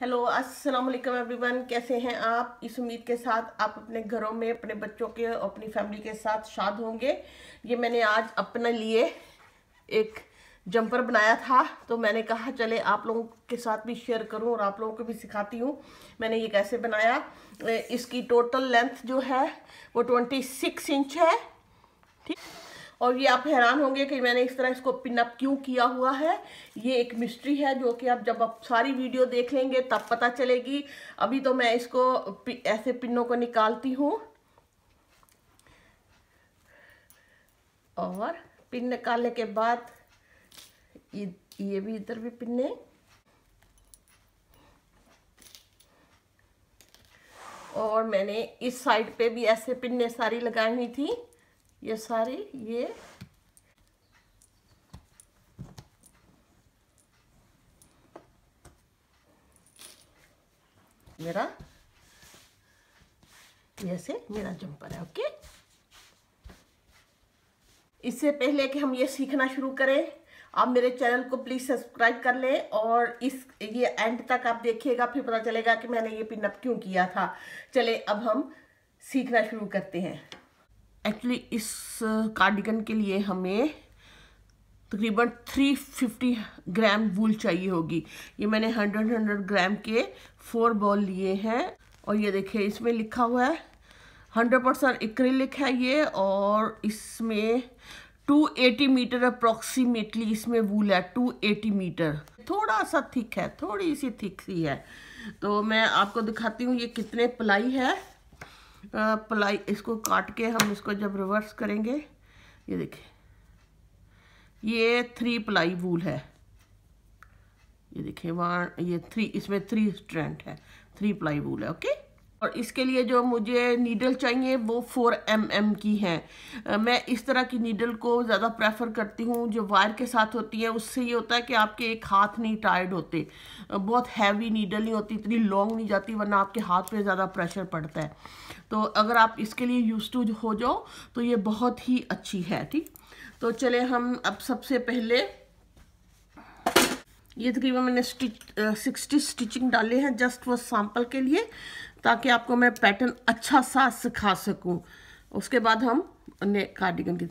Hello अस्सलाम वालेकुम everyone कैसे हैं आप इस उम्मीद के साथ आप अपने घरों में अपने बच्चों के और अपनी फैमिली के साथ शाद होंगे ये मैंने आज अपने लिए एक जंपर बनाया था तो मैंने कहा चले आप लोगों के साथ भी शेयर करूं और आप लोगों को भी सिखाती हूं मैंने ये कैसे बनाया इसकी टोटल लेंथ जो है वो ट्वेंटी सिक्स इंच है ठीक और ये आप हैरान होंगे कि मैंने इस तरह इसको पिनअप क्यों किया हुआ है ये एक मिस्ट्री है जो कि आप जब आप सारी वीडियो देख लेंगे तब पता चलेगी अभी तो मैं इसको ऐसे पिनों को निकालती हूँ और पिन निकालने के बाद ये भी इधर भी पिने और मैंने इस साइड पे भी ऐसे पिन्ने सारी लगाई हुई थी ये सारी ये मेरा जैसे मेरा जम्पर है ओके इससे पहले कि हम ये सीखना शुरू करें आप मेरे चैनल को प्लीज़ सब्सक्राइब कर लें और इस ये एंड तक आप देखिएगा फिर पता चलेगा कि मैंने ये पिनअप क्यों किया था चले अब हम सीखना शुरू करते हैं एक्चुअली इस कार्डिगन के लिए हमें तकरीबन 350 ग्राम वूल चाहिए होगी ये मैंने 100 100 ग्राम के फोर बॉल लिए हैं और ये देखिए इसमें लिखा हुआ है 100 परसेंट एक्रिलिक है ये और इसमें 280 मीटर अप्रोक्सीमेटली इसमें वूल है 280 मीटर थोड़ा सा थिक है थोड़ी सी थिक सी है तो मैं आपको दिखाती हूँ ये कितने प्लाई है प्लाई इसको काट के हम इसको जब रिवर्स करेंगे ये देखिए ये थ्री प्लाई वूल है ये देखिए वन ये थ्री इसमें थ्री स्ट्रेंट है थ्री प्लाई वूल है ओके और इसके लिए जो मुझे नीडल चाहिए वो फोर एम एम की हैं मैं इस तरह की नीडल को ज़्यादा प्रेफर करती हूँ जो वायर के साथ होती है उससे ये होता है कि आपके एक हाथ नहीं टायर्ड होते बहुत हैवी नीडल नहीं होती इतनी लॉन्ग नहीं जाती वरना आपके हाथ पे ज़्यादा प्रेशर पड़ता है तो अगर आप इसके लिए यूज टू हो जाओ तो ये बहुत ही अच्छी है ठीक तो चले हम अब सबसे पहले ये तकरीबन मैंने स्टिच सिक्सटी स्टिचिंग डाले हैं जस्ट वो सैम्पल के लिए ताकि आपको मैं पैटर्न अच्छा सा सिखा सकूं उसके बाद हम अन्य कार्डिगन की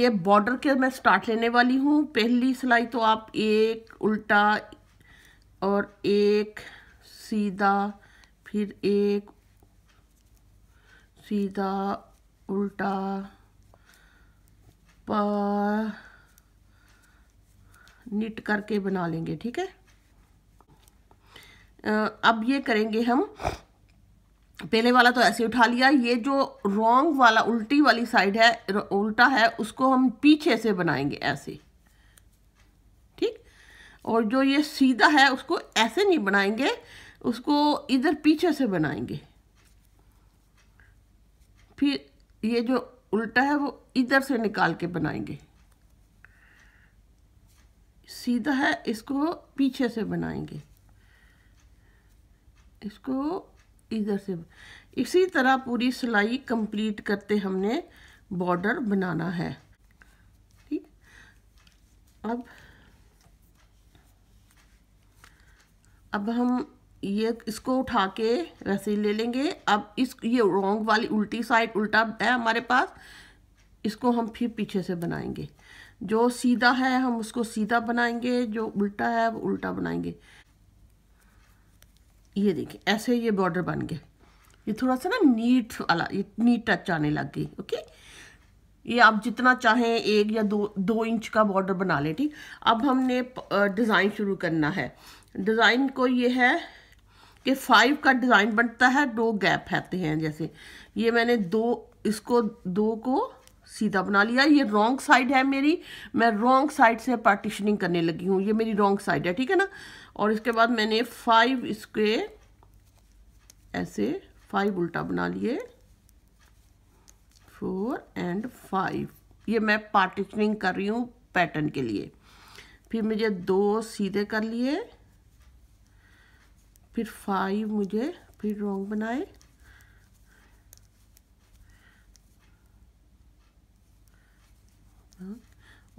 ये बॉर्डर के मैं स्टार्ट लेने वाली हूँ पहली सिलाई तो आप एक उल्टा और एक सीधा फिर एक सीधा उल्टा पर निट करके बना लेंगे ठीक है अब ये करेंगे हम पहले वाला तो ऐसे उठा लिया ये जो रोंग वाला उल्टी वाली साइड है उल्टा है उसको हम पीछे से बनाएंगे ऐसे ठीक और जो ये सीधा है उसको ऐसे नहीं बनाएंगे उसको इधर पीछे से बनाएंगे फिर ये जो उल्टा है वो इधर से निकाल के बनाएंगे सीधा है इसको पीछे से बनाएंगे इसको इधर से इसी तरह पूरी सिलाई कंप्लीट करते हमने बॉर्डर बनाना है ठीक अब अब हम ये इसको उठा के वैसे ले लेंगे अब इस ये रोंग वाली उल्टी साइड उल्टा है हमारे पास इसको हम फिर पीछे से बनाएंगे जो सीधा है हम उसको सीधा बनाएंगे जो उल्टा है वो उल्टा बनाएंगे ये देखिए ऐसे ये बॉर्डर बन गए ये थोड़ा सा ना नीट वाला ये नीट टच आने लग गई ओके ये आप जितना चाहें एक या दो दो इंच का बॉर्डर बना लें ठीक अब हमने डिज़ाइन शुरू करना है डिज़ाइन को ये है कि फाइव का डिज़ाइन बनता है दो गैप रहते हैं जैसे ये मैंने दो इसको दो को सीधा बना लिया ये रॉन्ग साइड है मेरी मैं रॉन्ग साइड से पार्टिशनिंग करने लगी हूँ ये मेरी रॉन्ग साइड है ठीक है ना और इसके बाद मैंने फाइव इसके ऐसे फाइव उल्टा बना लिए फोर एंड फाइव ये मैं पार्टिशनिंग कर रही हूँ पैटर्न के लिए फिर मुझे दो सीधे कर लिए फिर फाइव मुझे फिर रॉन्ग बनाए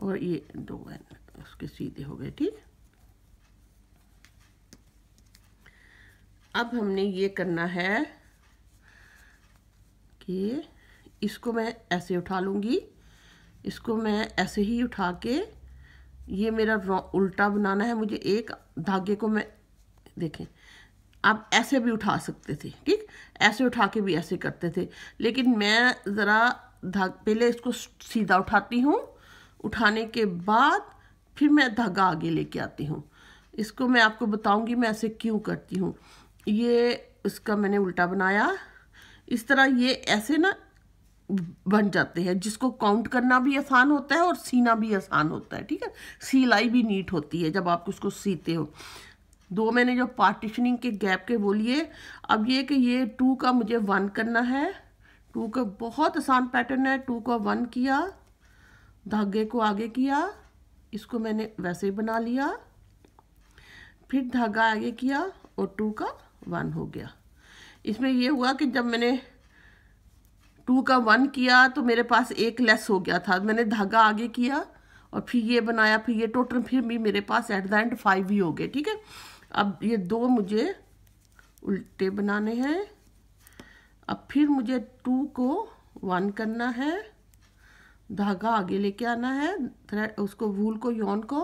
और ये दो उसके सीधे हो गए ठीक अब हमने ये करना है कि इसको मैं ऐसे उठा लूँगी इसको मैं ऐसे ही उठा के ये मेरा उल्टा बनाना है मुझे एक धागे को मैं देखें आप ऐसे भी उठा सकते थे ठीक ऐसे उठा के भी ऐसे करते थे लेकिन मैं ज़रा धाग पहले इसको सीधा उठाती हूँ उठाने के बाद फिर मैं धागा आगे लेके आती हूँ इसको मैं आपको बताऊंगी मैं ऐसे क्यों करती हूँ ये इसका मैंने उल्टा बनाया इस तरह ये ऐसे ना बन जाते हैं जिसको काउंट करना भी आसान होता है और सीना भी आसान होता है ठीक है सिलाई भी नीट होती है जब आप उसको सीते हो दो मैंने जो पार्टिशनिंग के गैप के बोलिए अब ये कि ये टू का मुझे वन करना है टू का बहुत आसान पैटर्न है टू का वन किया धागे को आगे किया इसको मैंने वैसे ही बना लिया फिर धागा आगे किया और टू का वन हो गया इसमें यह हुआ कि जब मैंने टू का वन किया तो मेरे पास एक लेस हो गया था मैंने धागा आगे किया और फिर ये बनाया फिर ये टोटल फिर भी मेरे पास एट द एंड फाइव ही हो गए ठीक है अब ये दो मुझे उल्टे बनाने हैं अब फिर मुझे टू को वन करना है धागा आगे लेके आना है थ्रेड उसको वूल को यौन को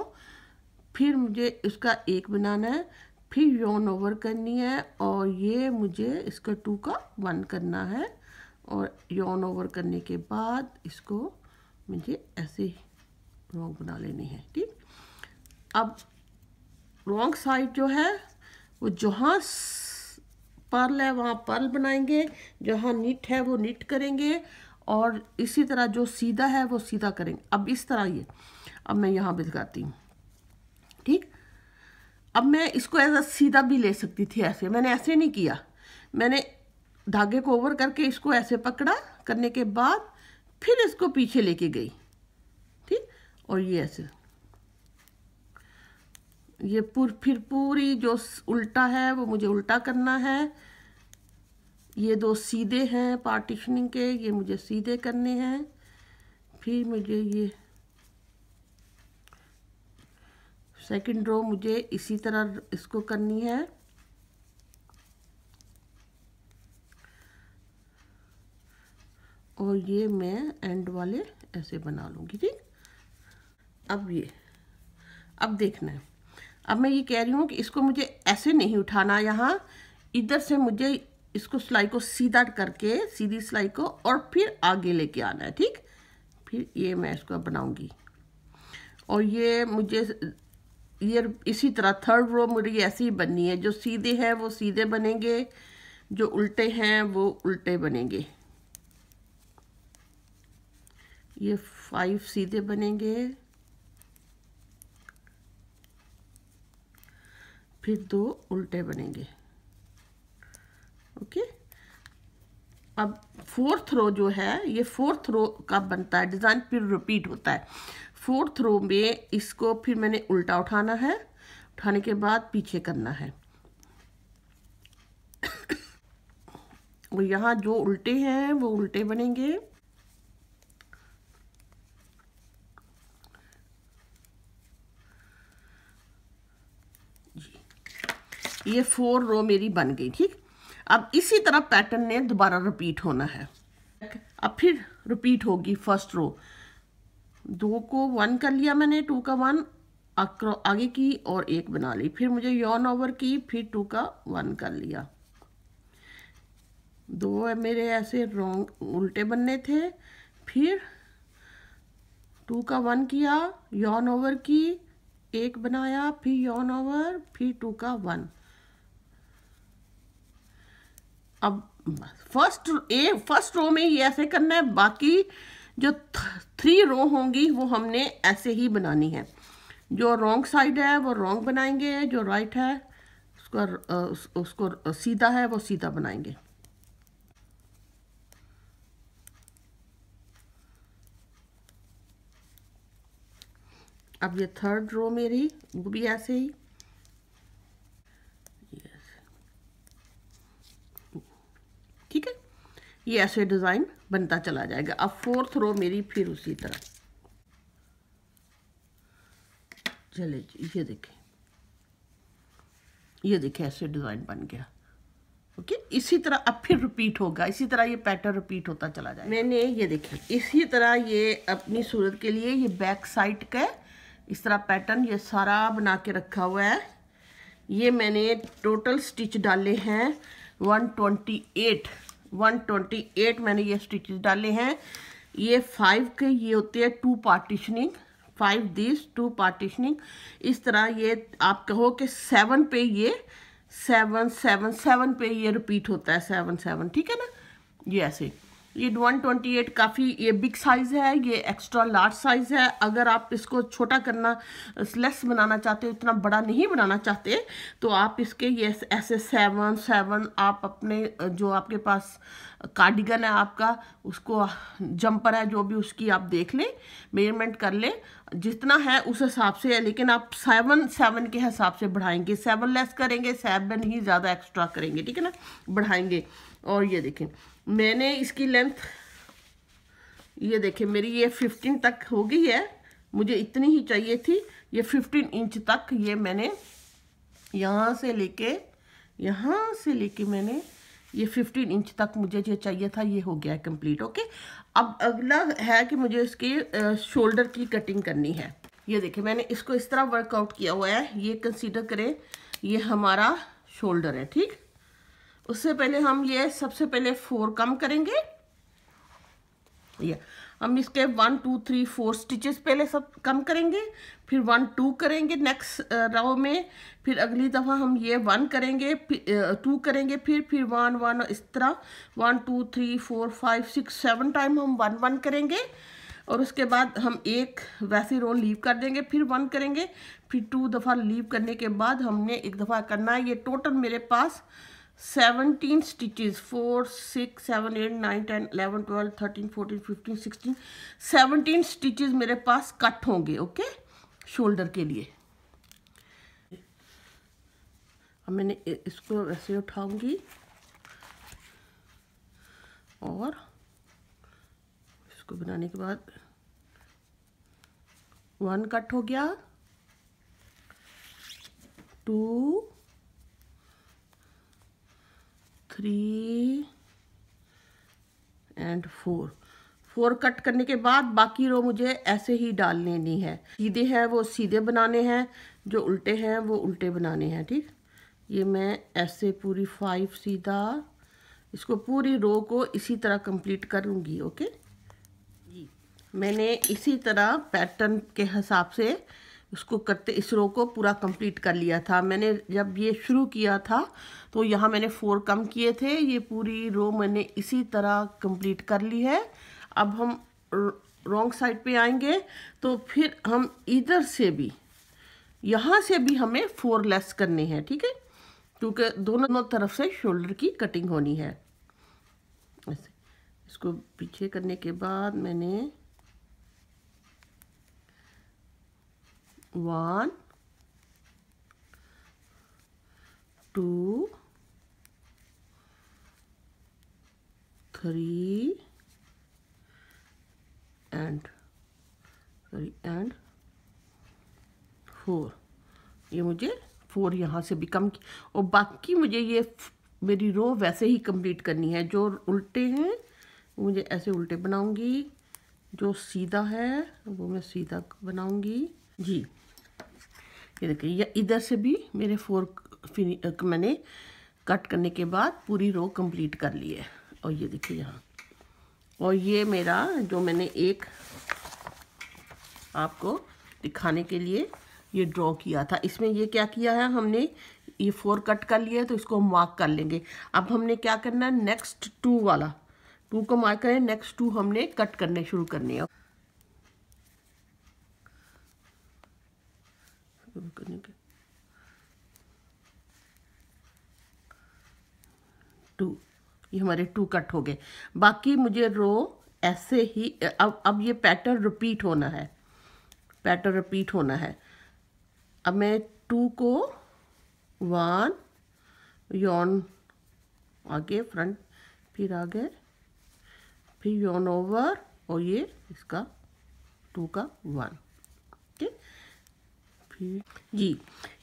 फिर मुझे इसका एक बनाना है फिर यौन ओवर करनी है और ये मुझे इसका टू का वन करना है और यौन ओवर करने के बाद इसको मुझे ऐसे रोंग बना लेनी है ठीक अब रोंग साइड जो है वो जहाँ पर्ल है वहाँ पर्ल बनाएंगे जहाँ निट है वो निट करेंगे और इसी तरह जो सीधा है वो सीधा करेंगे अब इस तरह ये अब मैं यहाँ बिलगाती हूँ ठीक अब मैं इसको एज अ सीधा भी ले सकती थी ऐसे मैंने ऐसे नहीं किया मैंने धागे को ओवर करके इसको ऐसे पकड़ा करने के बाद फिर इसको पीछे लेके गई ठीक और ये ऐसे ये पूर फिर पूरी जो उल्टा है वो मुझे उल्टा करना है ये दो सीधे हैं पार्टिशनिंग के ये मुझे सीधे करने हैं फिर मुझे ये सेकंड रो मुझे इसी तरह इसको करनी है और ये मैं एंड वाले ऐसे बना लूँगी ठीक अब ये अब देखना है अब मैं ये कह रही हूँ कि इसको मुझे ऐसे नहीं उठाना यहाँ इधर से मुझे इसको सिलाई को सीधा करके सीधी सिलाई को और फिर आगे लेके आना है ठीक फिर ये मैं इसको बनाऊंगी और ये मुझे ये इसी तरह थर्ड रो मुझे ऐसी ही बननी है जो सीधे हैं वो सीधे बनेंगे जो उल्टे हैं वो उल्टे बनेंगे ये फाइव सीधे बनेंगे फिर दो उल्टे बनेंगे ओके अब फोर्थ रो जो है ये फोर्थ रो का बनता है डिज़ाइन फिर रिपीट होता है फोर्थ रो में इसको फिर मैंने उल्टा उठाना है उठाने के बाद पीछे करना है और यहाँ जो उल्टे हैं वो उल्टे बनेंगे ये फोर रो मेरी बन गई ठीक अब इसी तरह पैटर्न ने दोबारा रिपीट होना है अब फिर रिपीट होगी फर्स्ट रो दो को वन कर लिया मैंने टू का वन आगे की और एक बना ली फिर मुझे यॉन ओवर की फिर टू का वन कर लिया दो मेरे ऐसे रोंग उल्टे बनने थे फिर टू का वन किया यौन ओवर की एक बनाया फिर यौन ओवर फिर टू का वन अब फर्स्ट ए फर्स्ट रो में ये ऐसे करना है बाकी जो थ्री रो होंगी वो हमने ऐसे ही बनानी है जो रॉन्ग साइड है वो रॉन्ग बनाएंगे जो राइट right है उसको उसको सीधा है वो सीधा बनाएंगे अब ये थर्ड रो मेरी वो भी ऐसे ही ये ऐसे डिज़ाइन बनता चला जाएगा अब फोर्थ रो मेरी फिर उसी तरह चले ये देखें ये देखें ऐसे डिज़ाइन बन गया ओके okay? इसी तरह अब फिर रिपीट होगा इसी तरह ये पैटर्न रिपीट होता चला जाएगा मैंने ये देखे इसी तरह ये अपनी सूरत के लिए ये बैक साइड का इस तरह पैटर्न ये सारा बना के रखा हुआ है ये मैंने टोटल स्टिच डाले हैं 128 वन ट्वेंटी एट मैंने ये स्टिचेस डाले हैं ये फाइव के ये होते हैं two partitioning five this two partitioning इस तरह ये आप कहो कि सेवन पे ये सेवन सेवन सेवन पे ये रिपीट होता है सेवन सेवन ठीक है ना ये ऐसे ये 128 काफ़ी ये बिग साइज़ है ये एक्स्ट्रा लार्ज साइज़ है अगर आप इसको छोटा करना लेस बनाना चाहते हो इतना बड़ा नहीं बनाना चाहते तो आप इसके ये ऐसे सेवन सेवन आप अपने जो आपके पास कार्डिगन है आपका उसको जंपर है जो भी उसकी आप देख लें मेजरमेंट कर लें जितना है उस हिसाब से है लेकिन आप सेवन सेवन के हिसाब से बढ़ाएंगे सेवन लेस करेंगे सेवन ही ज़्यादा एक्स्ट्रा करेंगे ठीक है ना बढ़ाएंगे और ये देखें मैंने इसकी लेंथ ये देखे मेरी ये फिफ्टीन तक हो गई है मुझे इतनी ही चाहिए थी ये फिफ्टीन इंच तक ये मैंने यहाँ से लेके यहाँ से लेके मैंने ये 15 इंच तक मुझे जो चाहिए था ये हो गया है कम्प्लीट ओके अब अगला है कि मुझे इसके शोल्डर की कटिंग करनी है ये देखिए मैंने इसको इस तरह वर्कआउट किया हुआ है ये कंसीडर करें ये हमारा शोल्डर है ठीक उससे पहले हम ये सबसे पहले फोर कम करेंगे ये हम इसके one two three four stitches पहले सब कम करेंगे फिर वन टू करेंगे नेक्स्ट राव में फिर अगली दफ़ा हम ये वन करेंगे टू करेंगे फिर फिर वन वन इस तरह one two three four five six seven time हम वन वन करेंगे और उसके बाद हम एक वैसे रो लीव कर देंगे फिर वन करेंगे फिर टू दफ़ा लीव करने के बाद हमने एक दफ़ा करना है ये टोटल मेरे पास 17 stitches 4 6 7 8 9 10 11 12 13 14 15 16 17 स्टिचेज मेरे पास कट होंगे ओके शोल्डर के लिए अब मैंने इसको ऐसे उठाऊंगी और इसको बनाने के बाद वन कट हो गया two three and four four cut करने के बाद बाकी रो मुझे ऐसे ही डाल लेनी है सीधे हैं वो सीधे बनाने हैं जो उल्टे हैं वो उल्टे बनाने हैं ठीक ये मैं ऐसे पूरी फाइव सीधा इसको पूरी रो को इसी तरह कंप्लीट करूँगी ओके जी मैंने इसी तरह पैटर्न के हिसाब से उसको करते इसरो को पूरा कंप्लीट कर लिया था मैंने जब ये शुरू किया था तो यहाँ मैंने फोर कम किए थे ये पूरी रो मैंने इसी तरह कंप्लीट कर ली है अब हम रॉन्ग साइड पे आएंगे तो फिर हम इधर से भी यहाँ से भी हमें फोर लेस करने हैं ठीक है क्योंकि दोनों तरफ से शोल्डर की कटिंग होनी है ऐसे इसको पीछे करने के बाद मैंने one two three and sorry and four ये मुझे फोर यहाँ से बिकम और बाकी मुझे ये मेरी रो वैसे ही कंप्लीट करनी है जो उल्टे हैं मुझे ऐसे उल्टे बनाऊंगी जो सीधा है वो मैं सीधा बनाऊंगी जी ये देखिए या इधर से भी मेरे फोर मैंने कट करने के बाद पूरी रो कंप्लीट कर ली है और ये देखिए यहाँ और ये मेरा जो मैंने एक आपको दिखाने के लिए ये ड्रॉ किया था इसमें ये क्या किया है हमने ये फोर कट कर लिया है तो इसको हम मार्क कर लेंगे अब हमने क्या करना है नेक्स्ट टू वाला टू को मार्क करें नेक्स्ट टू हमने कट करने शुरू करने हैं टू ये हमारे टू कट हो गए बाकी मुझे रो ऐसे ही अब अब ये पैटर्न रिपीट होना है पैटर्न रिपीट होना है अब मैं टू को वन योन आगे फ्रंट फिर आगे फिर योन ओवर और ये इसका टू का वन जी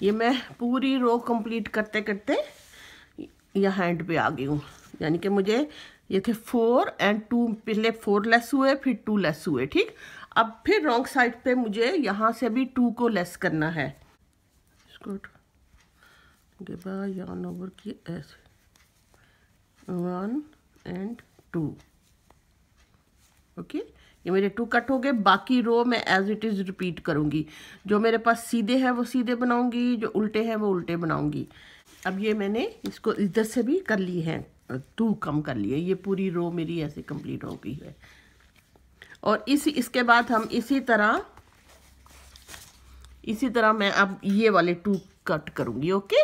ये मैं पूरी रो कंप्लीट करते करते यह हैंड पे आ गई हूँ यानी कि मुझे ये थे फोर एंड टू पहले फोर लेस हुए फिर टू लेस हुए ठीक अब फिर रॉन्ग साइड पे मुझे यहाँ से भी टू को लेस करना है यान ओवर की ऐसे वन एंड टू ओके ये मेरे टू कट हो गए बाकी रो मैं एज इट इज़ रिपीट करूँगी जो मेरे पास सीधे हैं वो सीधे बनाऊँगी जो उल्टे हैं वो उल्टे बनाऊँगी अब ये मैंने इसको इधर से भी कर ली है टू कम कर लिए ये पूरी रो मेरी ऐसे कंप्लीट हो गई है और इसी इसके बाद हम इसी तरह इसी तरह मैं अब ये वाले टू कट करूँगी ओके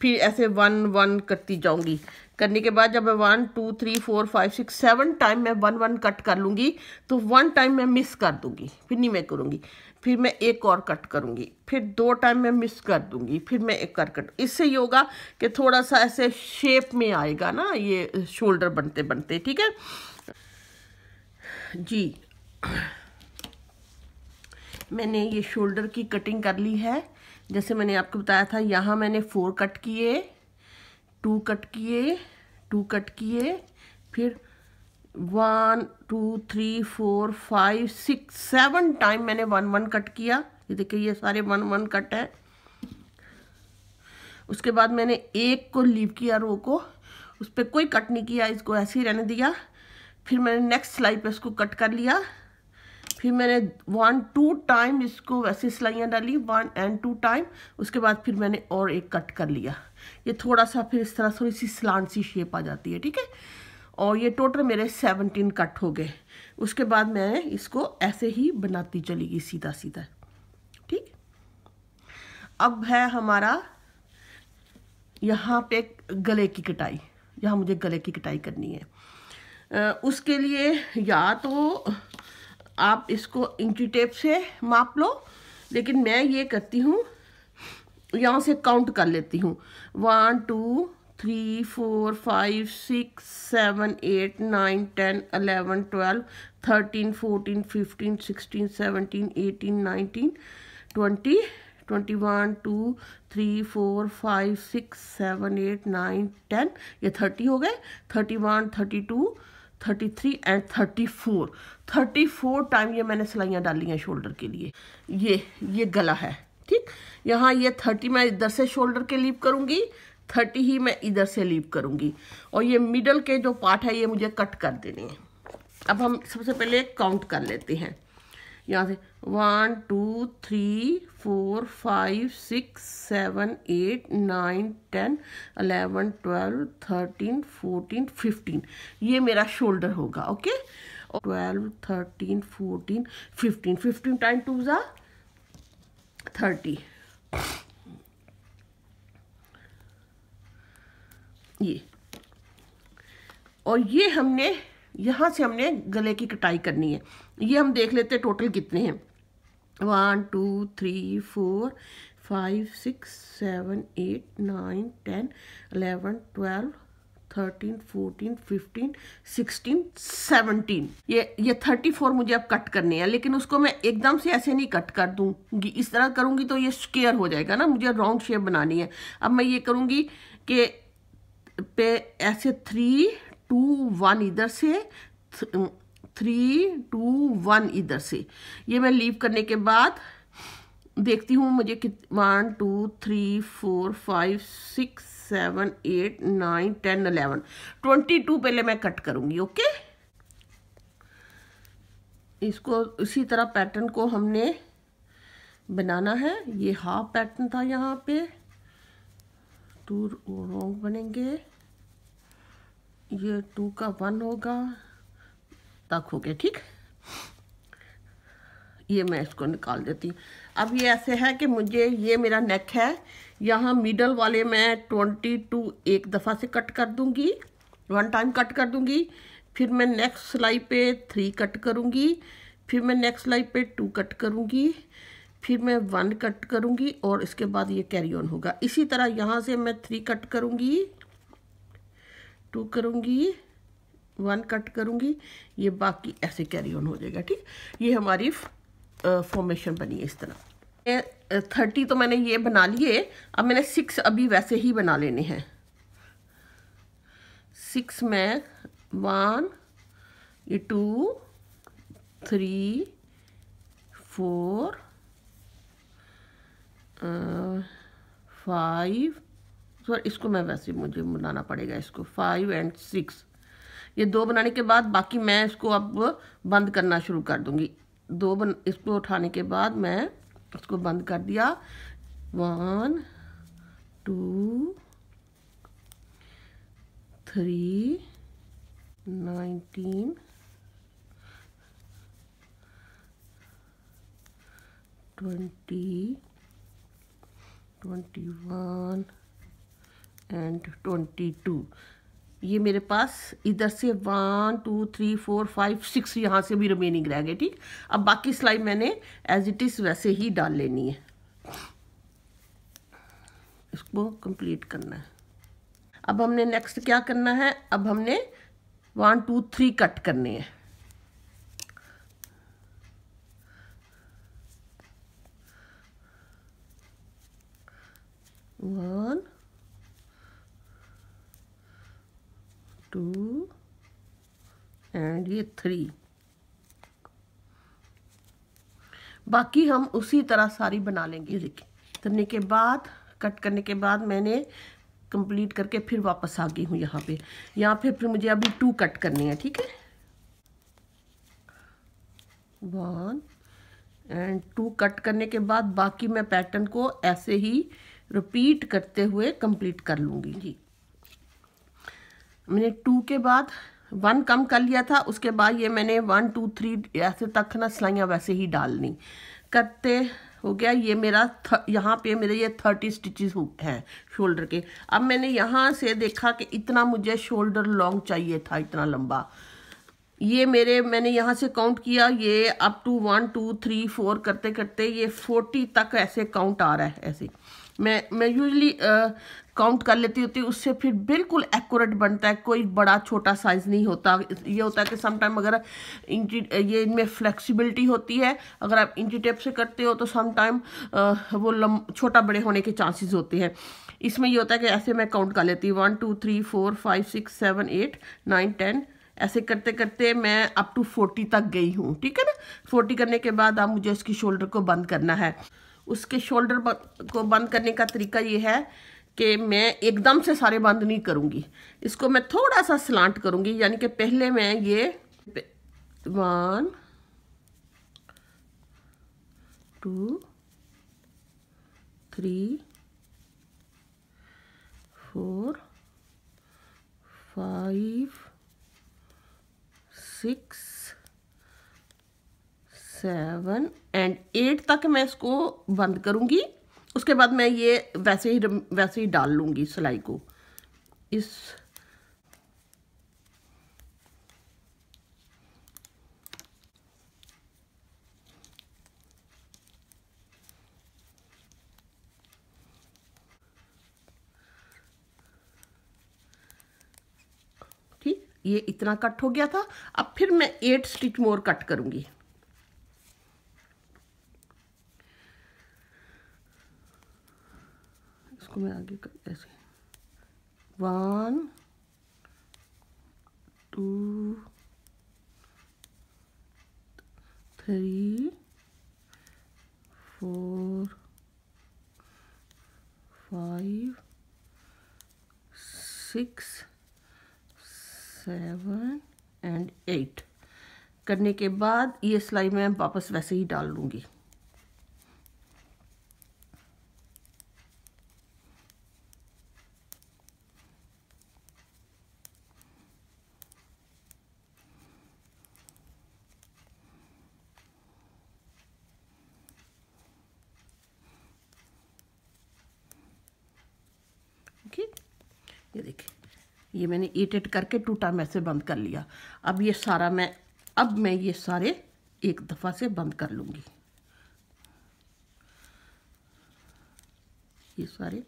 फिर ऐसे वन वन करती जाऊँगी करने के बाद जब मैं one two three four five six seven time मैं वन वन कट कर लूँगी तो वन टाइम मैं मिस कर दूँगी फिर नहीं मैं करूँगी फिर मैं एक और कट करूँगी फिर दो टाइम मैं मिस कर दूँगी फिर मैं एक कर कट इससे ये होगा कि थोड़ा सा ऐसे शेप में आएगा ना ये शोल्डर बनते बनते ठीक है जी मैंने ये शोल्डर की कटिंग कर ली है जैसे मैंने आपको बताया था यहाँ मैंने फोर कट किए टू कट किए टू कट किए फिर one two three four five six seven time मैंने वन वन कट किया ये देखिए ये सारे वन वन कट हैं उसके बाद मैंने एक को लीव किया रो को उस पर कोई कट नहीं किया इसको ऐसे ही रहने दिया फिर मैंने नेक्स्ट सिलाई पे इसको कट कर लिया फिर मैंने वन टू टाइम इसको वैसे सिलाइयाँ डाली वन एंड टू टाइम उसके बाद फिर मैंने और एक कट कर लिया ये थोड़ा सा फिर इस तरह थोड़ी सी स्लांट सी शेप आ जाती है ठीक है और ये टोटल मेरे सेवनटीन कट हो गए उसके बाद मैंने इसको ऐसे ही बनाती चली गई सीधा सीधा ठीक अब है हमारा यहाँ पे गले की कटाई यहाँ मुझे गले की कटाई करनी है उसके लिए या तो आप इसको इंची टेप से माप लो लेकिन मैं ये करती हूँ यहाँ से काउंट कर लेती हूँ one two three four five six seven eight nine ten eleven twelve thirteen fourteen fifteen sixteen seventeen eighteen nineteen twenty twenty one two three four five six seven eight nine ten ये thirty हो गए thirty one thirty two thirty three and thirty four thirty four time ये मैंने सिलाइयाँ डाली हैं shoulder के लिए ये ये गला है ठीक यहाँ ये थर्टी मैं इधर से शोल्डर के लीप करूँगी थर्टी ही मैं इधर से लीप करूँगी और ये मिडल के जो पार्ट है ये मुझे कट कर देने हैं अब हम सबसे पहले काउंट कर लेते हैं यहाँ से one two three four five six seven eight nine ten eleven twelve thirteen fourteen fifteen ये मेरा शोल्डर होगा okay twelve thirteen fourteen fifteen fifteen time two ज़ा थर्टी ये और ये हमने यहाँ से हमने गले की कटाई करनी है ये हम देख लेते हैं टोटल कितने हैं one two three four five six seven eight nine ten eleven twelve thirteen fourteen fifteen sixteen seventeen ये ये थर्टी फोर मुझे अब कट करने हैं लेकिन उसको मैं एकदम से ऐसे नहीं कट कर दूंगी इस तरह करूंगी तो ये स्केयर हो जाएगा ना मुझे राउंड शेप बनानी है अब मैं ये करूंगी कि पे ऐसे थ्री टू वन इधर से थ्री टू वन इधर से ये मैं लीव करने के बाद देखती हूँ मुझे कित one two three four five six seven eight nine ten eleven twenty two पहले मैं कट करूँगी ओके इसको इसी तरह पैटर्न को हमने बनाना है ये हाफ पैटर्न था यहाँ पे टू रोंग बनेंगे ये टू का वन होगा तक हो गए ठीक ये मैं इसको निकाल देती अब ये ऐसे है कि मुझे ये मेरा नेक है यहाँ मिडल वाले मैं ट्वेंटी टू एक दफ़ा से कट कर दूंगी वन टाइम कट कर दूंगी फिर मैं नेक्स्ट सिलाई पे थ्री कट करूंगी फिर मैं नेक्स्ट सिलाई पे टू कट करूँगी फिर मैं वन कट करूंगी और इसके बाद ये कैरी ऑन होगा इसी तरह यहाँ से मैं थ्री कट करूंगी टू करूँगी वन कट करूँगी ये बाकी ऐसे कैरी ऑन हो जाएगा ठीक ये हमारी फॉर्मेशन बनी है इस तरह थर्टी तो मैंने ये बना लिए अब मैंने सिक्स अभी वैसे ही बना लेने हैं सिक्स में वन ये two three four five sorry इसको मैं वैसे मुझे बनाना पड़ेगा इसको फाइव एंड सिक्स ये दो बनाने के बाद बाकी मैं इसको अब बंद करना शुरू कर दूंगी दो बन इसको उठाने के बाद मैं इसको बंद कर दिया one two three nineteen twenty twenty one and twenty two ये मेरे पास इधर से one two three four five six यहाँ से भी रिमेनिंग रह गए ठीक अब बाकी सिलाई मैंने एज इट इज़ वैसे ही डाल लेनी है इसको कंप्लीट करना है अब हमने नेक्स्ट क्या करना है अब हमने वन टू थ्री कट करने हैं वन टू एंड ये थ्री बाकी हम उसी तरह सारी बना लेंगे देखिए करने के बाद कट करने के बाद मैंने कंप्लीट करके फिर वापस आ गई हूँ यहाँ पे यहाँ पे फिर मुझे अभी टू कट करनी है ठीक है वन एंड टू कट करने के बाद बाकी मैं पैटर्न को ऐसे ही रिपीट करते हुए कंप्लीट कर लूँगी जी मैंने टू के बाद वन कम कर लिया था उसके बाद ये मैंने वन टू थ्री ऐसे तक ना सिलाइयाँ वैसे ही डालनी करते हो गया ये मेरा यहाँ पे मेरे ये थर्टी स्टिचेस हैं शोल्डर के अब मैंने यहाँ से देखा कि इतना मुझे शोल्डर लॉन्ग चाहिए था इतना लंबा ये मेरे मैंने यहाँ से काउंट किया ये up to one two three four करते करते ये फोर्टी तक ऐसे काउंट आ रहा है ऐसे मैं मैं यूजली काउंट कर लेती होती है उससे फिर बिल्कुल एक्यूरेट बनता है कोई बड़ा छोटा साइज़ नहीं होता ये होता है कि समटाइम अगर इंची ये इनमें फ्लेक्सिबिलिटी होती है अगर आप इंची टेप से करते हो तो समटाइम वो लम छोटा बड़े होने के चांसेस होते हैं इसमें ये होता है कि ऐसे मैं काउंट कर लेती हूँ one two three four five six seven eight nine ten ऐसे करते करते मैं अप टू फोर्टी तक गई हूँ ठीक है ना फोर्टी करने के बाद आप मुझे इसकी शोल्डर को बंद करना है उसके शोल्डर को बंद करने का तरीका ये है कि मैं एकदम से सारे बंद नहीं करूँगी इसको मैं थोड़ा सा स्लांट करूँगी यानी कि पहले मैं ये one two three four five six seven and eight तक मैं इसको बंद करूँगी उसके बाद मैं ये वैसे ही वैसे ही डाल लूँगी सिलाई को इस ठीक ये इतना कट हो गया था अब फिर मैं एट स्टिच मोर कट करूंगी इसको मैं आगे कर ऐसे one two three four five six seven and eight करने के बाद ये सिलाई मैं वापस वैसे ही डाल लूँगी ये मैंने एट एट करके टूटा मैं से बंद कर लिया अब ये सारा मैं अब मैं ये सारे एक दफ़ा से बंद कर लूँगी ये सारे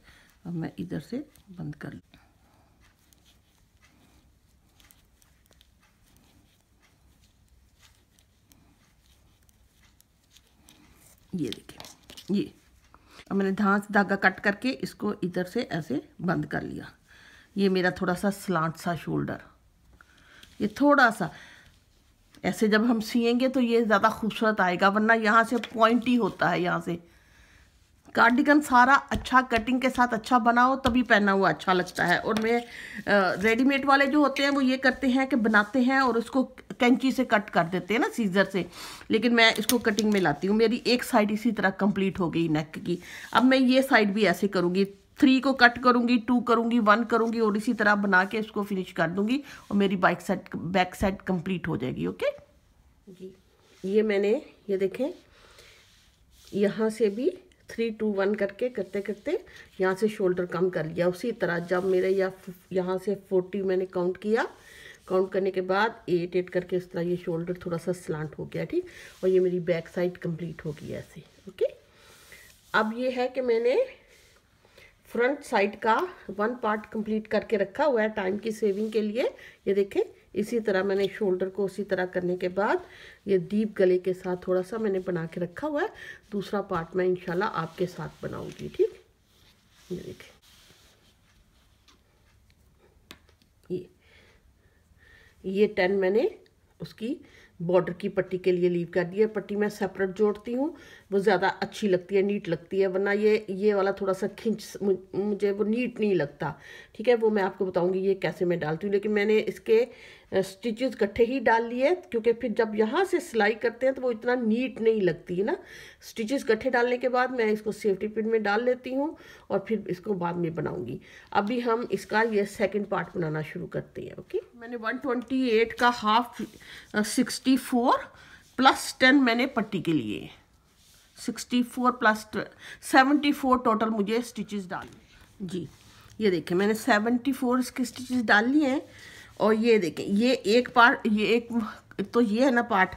अब मैं इधर से बंद कर लूँ ये देखिए ये अब मैंने धांस धागा कट करके इसको इधर से ऐसे बंद कर लिया ये मेरा थोड़ा सा स्लांट सा शोल्डर ये थोड़ा सा ऐसे जब हम सिएंगे तो ये ज़्यादा खूबसूरत आएगा वरना यहाँ से पॉइंट ही होता है यहाँ से कार्डिगन सारा अच्छा कटिंग के साथ अच्छा बना हो तभी पहना हुआ अच्छा लगता है और मैं रेडीमेड वाले जो होते हैं वो ये करते हैं कि बनाते हैं और उसको कैंची से कट कर देते हैं ना सीजर से लेकिन मैं इसको कटिंग में लाती हूँ मेरी एक साइड इसी तरह कंप्लीट हो गई नेक की अब मैं ये साइड भी ऐसे करूँगी थ्री को कट करूँगी टू करूँगी वन करूँगी और इसी तरह बना के इसको फिनिश कर दूँगी और मेरी bike side back side complete हो जाएगी ओके जी ये मैंने ये देखें यहाँ से भी थ्री टू वन करके करते करते यहाँ से शोल्डर कम कर लिया उसी तरह जब मेरे या यहाँ से फोर्टी मैंने काउंट किया काउंट करने के बाद एट एट करके इस तरह ये शोल्डर थोड़ा सा स्लांट हो गया ठीक और ये मेरी बैक साइड कंप्लीट हो गई ऐसे ओके अब ये है कि मैंने फ्रंट साइड का वन पार्ट कंप्लीट करके रखा हुआ है टाइम की सेविंग के लिए ये देखें इसी तरह मैंने शोल्डर को उसी तरह करने के बाद ये डीप गले के साथ थोड़ा सा मैंने बना के रखा हुआ है दूसरा पार्ट मैं इनशाला आपके साथ बनाऊंगी ठीक ये देखें ये ये टेन मैंने उसकी बॉर्डर की पट्टी के लिए लीव कर दी है पट्टी मैं सेपरेट जोड़ती हूँ वो ज़्यादा अच्छी लगती है नीट लगती है वरना ये ये वाला थोड़ा सा खिंच मुझे वो नीट नहीं लगता ठीक है वो मैं आपको बताऊंगी ये कैसे मैं डालती हूँ लेकिन मैंने इसके स्टिचेस इकट्ठे ही डाल लिए क्योंकि फिर जब यहाँ से सिलाई करते हैं तो वो इतना नीट नहीं लगती है ना स्टिचेस इकट्ठे डालने के बाद मैं इसको सेफ्टी पिन में डाल लेती हूँ और फिर इसको बाद में बनाऊँगी अभी हम इसका ये सेकेंड पार्ट बनाना शुरू करते हैं ओके मैंने वन का हाफ सिक्सटी प्लस टेन मैंने पट्टी के लिए sixty four plus 74 four total मुझे स्टिचेस डालने जी ये देखें मैंने 74 फोर इसके स्टिचेज डाल लिए हैं और ये देखें ये एक पार्ट ये एक तो ये है ना पार्ट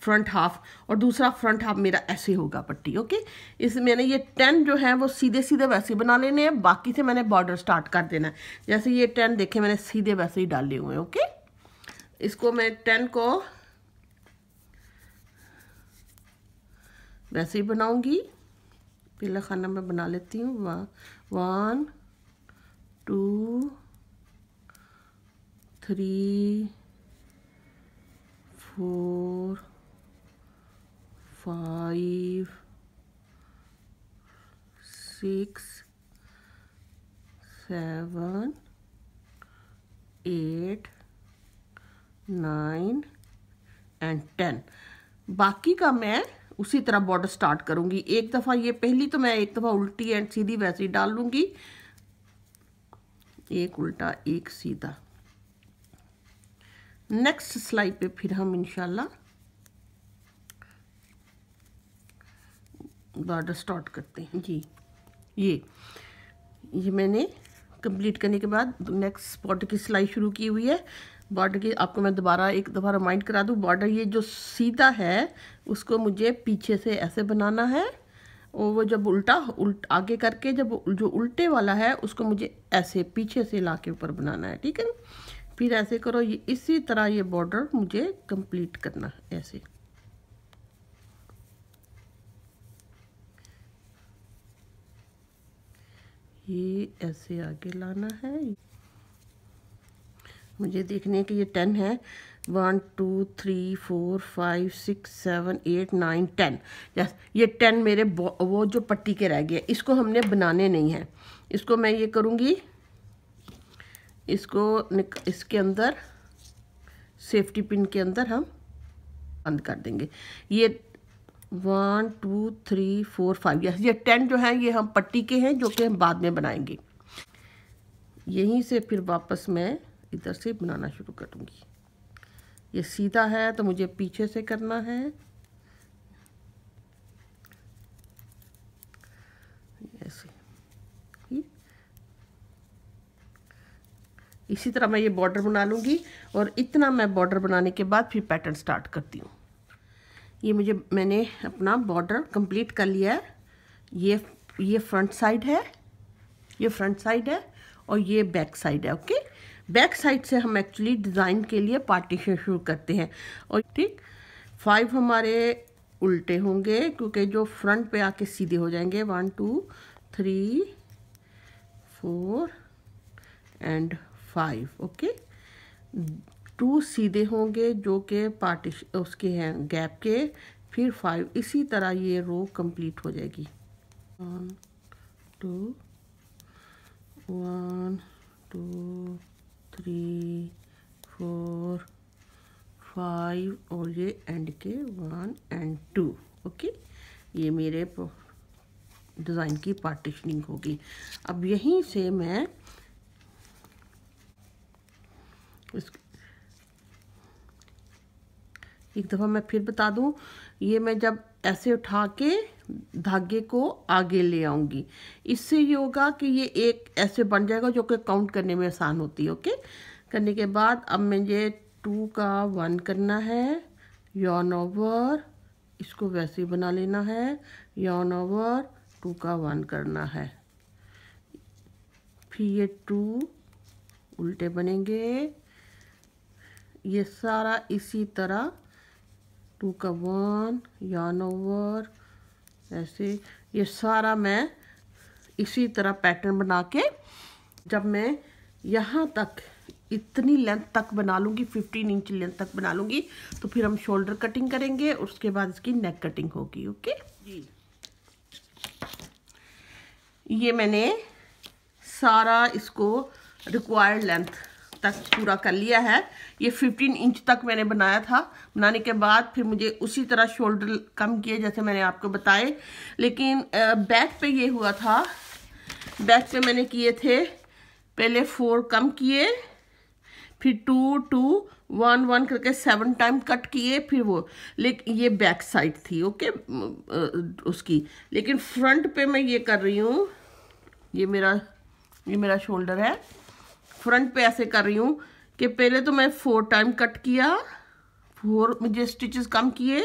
फ्रंट हाफ और दूसरा फ्रंट हाफ मेरा ऐसे होगा पट्टी ओके इस मैंने ये टेन जो है वो सीधे सीधे वैसे बना लेने हैं बाकी से मैंने बॉर्डर स्टार्ट कर देना है जैसे ये टेन देखे मैंने सीधे वैसे ही डाले हुए हैं ओके इसको मैं टेन को वैसे ही बनाऊंगी पीला खाना मैं बना लेती हूँ वा, one two three four five six seven eight nine and ten बाकी का मैं उसी तरह बॉर्डर स्टार्ट करूंगी एक दफ़ा ये पहली तो मैं एक दफ़ा उल्टी एंड सीधी वैसे ही डाल लूंगी एक उल्टा एक सीधा नेक्स्ट सिलाई पे फिर हम इनशाला बॉर्डर स्टार्ट करते हैं जी ये ये मैंने कंप्लीट करने के बाद नेक्स्ट बॉर्डर की सिलाई शुरू की हुई है बॉर्डर की आपको मैं दोबारा एक दफ़ा रिमाइंड करा दूँ बॉर्डर ये जो सीधा है उसको मुझे पीछे से ऐसे बनाना है और वो जब उल्टा उल्ट आगे करके जब जो उल्टे वाला है उसको मुझे ऐसे पीछे से ला के ऊपर बनाना है ठीक है फिर ऐसे करो ये इसी तरह ये बॉर्डर मुझे कंप्लीट करना है ऐसे ये ऐसे आगे लाना है मुझे देखने के ये टेन है one two three four five six seven eight nine ten yes ये टेन मेरे वो जो पट्टी के रह गए इसको हमने बनाने नहीं है इसको मैं ये करूँगी इसको इसके अंदर सेफ्टी पिन के अंदर हम बंद कर देंगे ये one two three four five yes ये टेन जो है ये हम पट्टी के हैं जो कि हम बाद में बनाएंगे यहीं से फिर वापस मैं इधर से बनाना शुरू करूँगी ये सीधा है तो मुझे पीछे से करना है ऐसे इसी तरह मैं ये बॉर्डर बना लूँगी और इतना मैं बॉर्डर बनाने के बाद फिर पैटर्न स्टार्ट करती हूँ ये मुझे मैंने अपना बॉर्डर कंप्लीट कर लिया है ये ये फ्रंट साइड है ये फ्रंट साइड है और ये बैक साइड है ओके बैक साइड से हम एक्चुअली डिज़ाइन के लिए पार्टीशन शुरू करते हैं और ठीक फाइव हमारे उल्टे होंगे क्योंकि जो फ्रंट पे आके सीधे हो जाएंगे one two three four and five okay two सीधे होंगे जो कि पार्टी उसके हैं गैप के फिर फाइव इसी तरह ये रो कंप्लीट हो जाएगी one two one two three four five और ये एंड के वन एंड टू ओके ये मेरे डिज़ाइन की पार्टिशनिंग होगी अब यहीं से मैं इस एक दफ़ा मैं फिर बता दूं ये मैं जब ऐसे उठा के धागे को आगे ले आऊँगी इससे ये होगा कि ये एक ऐसे बन जाएगा जो कि काउंट करने में आसान होती है ओके करने के बाद अब मैं ये टू का वन करना है यॉन ओवर इसको वैसे ही बना लेना है यॉन ओवर टू का वन करना है फिर ये टू उल्टे बनेंगे ये सारा इसी तरह टू का वन यान ओवर ऐसे ये सारा मैं इसी तरह पैटर्न बना के जब मैं यहाँ तक इतनी लेंथ तक बना लूँगी 15 इंच लेंथ तक बना लूँगी तो फिर हम शोल्डर कटिंग करेंगे और उसके बाद इसकी नेक कटिंग होगी ओके जी ये मैंने सारा इसको रिक्वायर्ड लेंथ तक पूरा कर लिया है ये 15 इंच तक मैंने बनाया था बनाने के बाद फिर मुझे उसी तरह शोल्डर कम किए जैसे मैंने आपको बताए लेकिन बैक पे ये हुआ था बैक पे मैंने किए थे पहले फोर कम किए फिर टू टू वन वन करके सेवन टाइम कट किए फिर वो लेकिन ये बैक साइड थी ओके उसकी लेकिन फ्रंट पे मैं ये कर रही हूँ ये मेरा ये मेरा शोल्डर है फ्रंट पे ऐसे कर रही हूँ कि पहले तो मैं फोर टाइम कट किया फोर मुझे स्टिचेस कम किए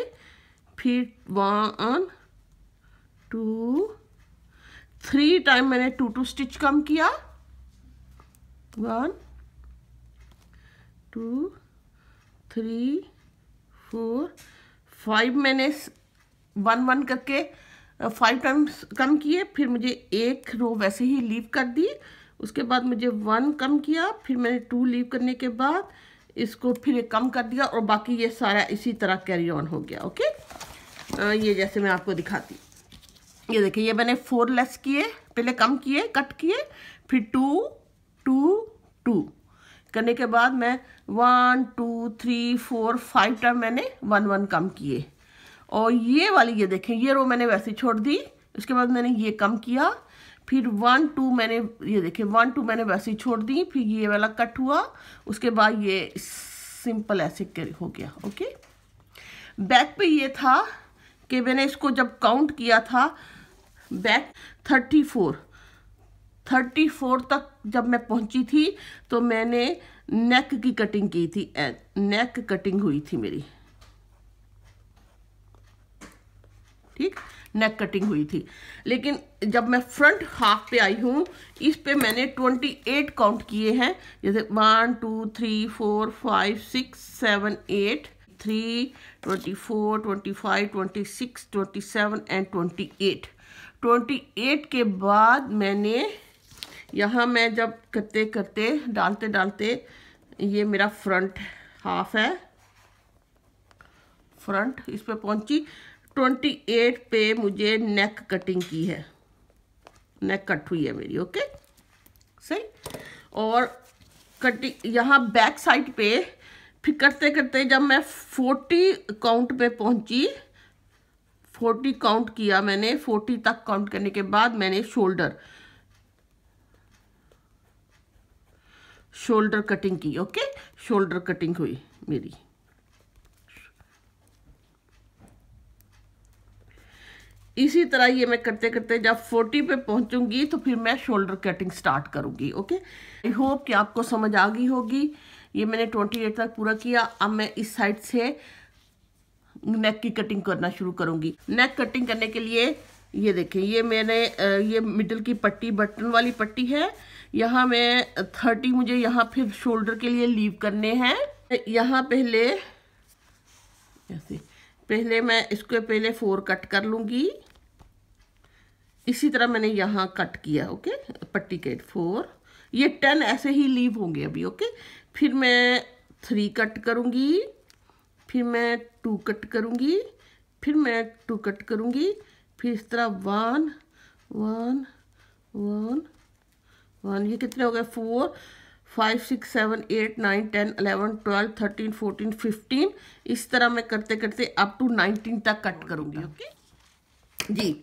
फिर वन टू थ्री टाइम मैंने टू टू स्टिच कम किया one two three four five मैंने वन वन करके फाइव uh, टाइम्स कम किए फिर मुझे एक रो वैसे ही लीव कर दी उसके बाद मुझे वन कम किया फिर मैंने टू लीव करने के बाद इसको फिर कम कर दिया और बाकी ये सारा इसी तरह कैरी ऑन हो गया ओके आ, ये जैसे मैं आपको दिखाती ये देखिए ये मैंने फोर लेस किए पहले कम किए कट किए फिर टू टू टू करने के बाद मैं one two three four five time मैंने वन वन कम किए और ये वाली ये देखें ये रो मैंने वैसे छोड़ दी उसके बाद मैंने ये कम किया फिर वन टू मैंने ये देखिए वन टू मैंने वैसे ही छोड़ दी फिर ये वाला कट हुआ उसके बाद ये सिंपल ऐसे हो गया ओके बैक पे ये था कि मैंने इसको जब काउंट किया था back thirty four thirty four तक जब मैं पहुंची थी तो मैंने नेक की कटिंग की थी नेक कटिंग हुई थी मेरी ठीक नेक कटिंग हुई थी लेकिन जब मैं फ्रंट हाफ पे आई हूँ इस पे मैंने 28 काउंट किए हैं जैसे one two three four five six seven eight three twenty four twenty five twenty six twenty seven and twenty eight twenty eight के बाद मैंने यहाँ मैं जब करते करते डालते डालते ये मेरा फ्रंट हाफ है फ्रंट इस पर पहुंची ट्वेंटी एट पे मुझे नेक कटिंग की है नेक कट हुई है मेरी ओके सही और कटिंग यहाँ बैक साइड पे फिर करते करते जब मैं फोर्टी काउंट पे पहुँची फोर्टी काउंट किया मैंने फोर्टी तक काउंट करने के बाद मैंने शोल्डर शोल्डर कटिंग की ओके शोल्डर कटिंग हुई मेरी इसी तरह ये मैं करते करते जब 40 पे पहुंचूंगी तो फिर मैं शोल्डर कटिंग स्टार्ट करूंगी ओके आई होप कि आपको समझ आ गई होगी ये मैंने 28 तक पूरा किया अब मैं इस साइड से नेक की कटिंग करना शुरू करूंगी नेक कटिंग करने के लिए ये देखें ये मैंने ये मिडिल की पट्टी बटन वाली पट्टी है यहाँ मैं थर्टी मुझे यहाँ फिर शोल्डर के लिए लीव करने हैं यहाँ पहले ऐसे पहले मैं इसके पहले फोर कट कर लूँगी इसी तरह मैंने यहाँ कट किया ओके पट्टी के फोर ये टेन ऐसे ही लीव होंगे अभी ओके फिर मैं थ्री कट करूँगी फिर मैं टू कट करूँगी फिर मैं टू कट करूँगी फिर इस तरह वन वन वन वन ये कितने हो गए four five six seven eight nine ten eleven twelve thirteen fourteen fifteen इस तरह मैं करते करते अप टू नाइनटीन तक कट करूँगी ओके जी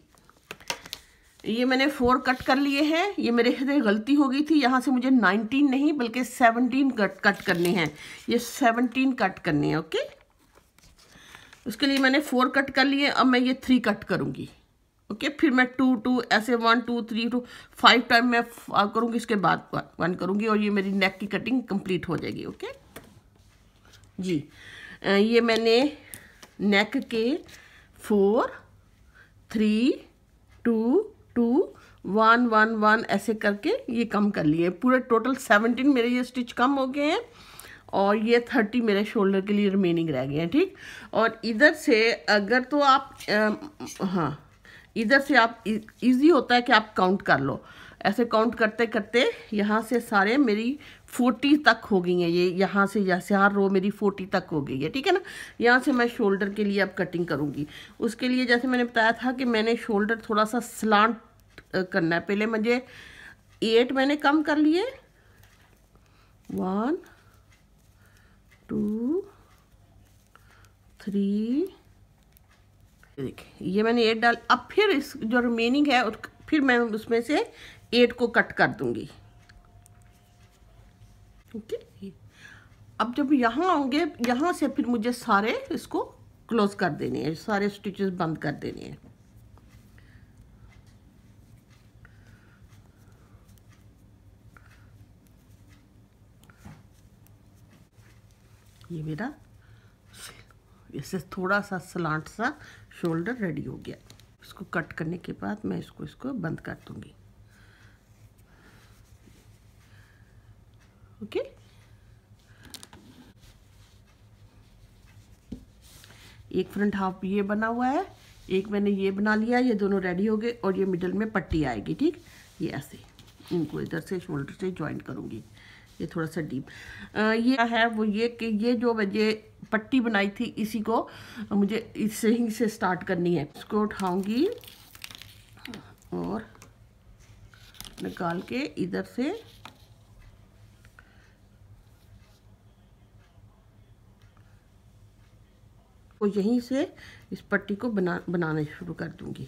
ये मैंने फोर कट कर लिए हैं ये मेरे हृदय गलती हो गई थी यहाँ से मुझे नाइनटीन नहीं बल्कि सेवनटीन कट कट करने हैं ये सेवनटीन कट करने हैं ओके उसके लिए मैंने फोर कट कर लिए अब मैं ये थ्री कट करूँगी ओके okay, फिर मैं टू टू ऐसे one two three two five time मैं करूँगी इसके बाद वन करूँगी और ये मेरी नेक की कटिंग कंप्लीट हो जाएगी ओके okay? जी ये मैंने नेक के four three two two one one one ऐसे करके ये कम कर लिए पूरे टोटल सेवनटीन मेरे ये स्टिच कम हो गए हैं और ये थर्टी मेरे शोल्डर के लिए रिमेनिंग रह गए हैं ठीक और इधर से अगर तो आप आ, हाँ इधर से आप इजी होता है कि आप काउंट कर लो ऐसे काउंट करते करते यहाँ से सारे मेरी फोर्टी तक हो गई हैं ये यहाँ से यहाँ से हर रो मेरी फोर्टी तक हो गई है ठीक है ना यहाँ से मैं शोल्डर के लिए अब कटिंग करूँगी उसके लिए जैसे मैंने बताया था कि मैंने शोल्डर थोड़ा सा स्लांट करना है पहले मुझे एट मैंने कम कर लिए वन टू थ्री देखिए ये मैंने एट डाल अब फिर इस जो रिमेनिंग है और फिर मैं उसमें से एट को कट कर दूंगी ओके अब जब यहाँ आऊँगे यहाँ से फिर मुझे सारे इसको क्लोज कर देने हैं सारे स्टिचेस बंद कर देने हैं ये मेरा इससे थोड़ा सा सलांट सा शोल्डर रेडी हो गया इसको कट करने के बाद मैं इसको इसको बंद कर दूंगी ओके एक फ्रंट हाफ ये बना हुआ है एक मैंने ये बना लिया ये दोनों रेडी हो गए और ये मिडल में पट्टी आएगी ठीक ये ऐसे इनको इधर से शोल्डर से ज्वाइंट करूंगी ये थोड़ा सा डीप ये है वो ये कि ये जो मुझे पट्टी बनाई थी इसी को मुझे इससे ही से स्टार्ट करनी है इसको उठाऊंगी और निकाल के इधर से को यहीं से इस पट्टी को बना बनाना शुरू कर दूंगी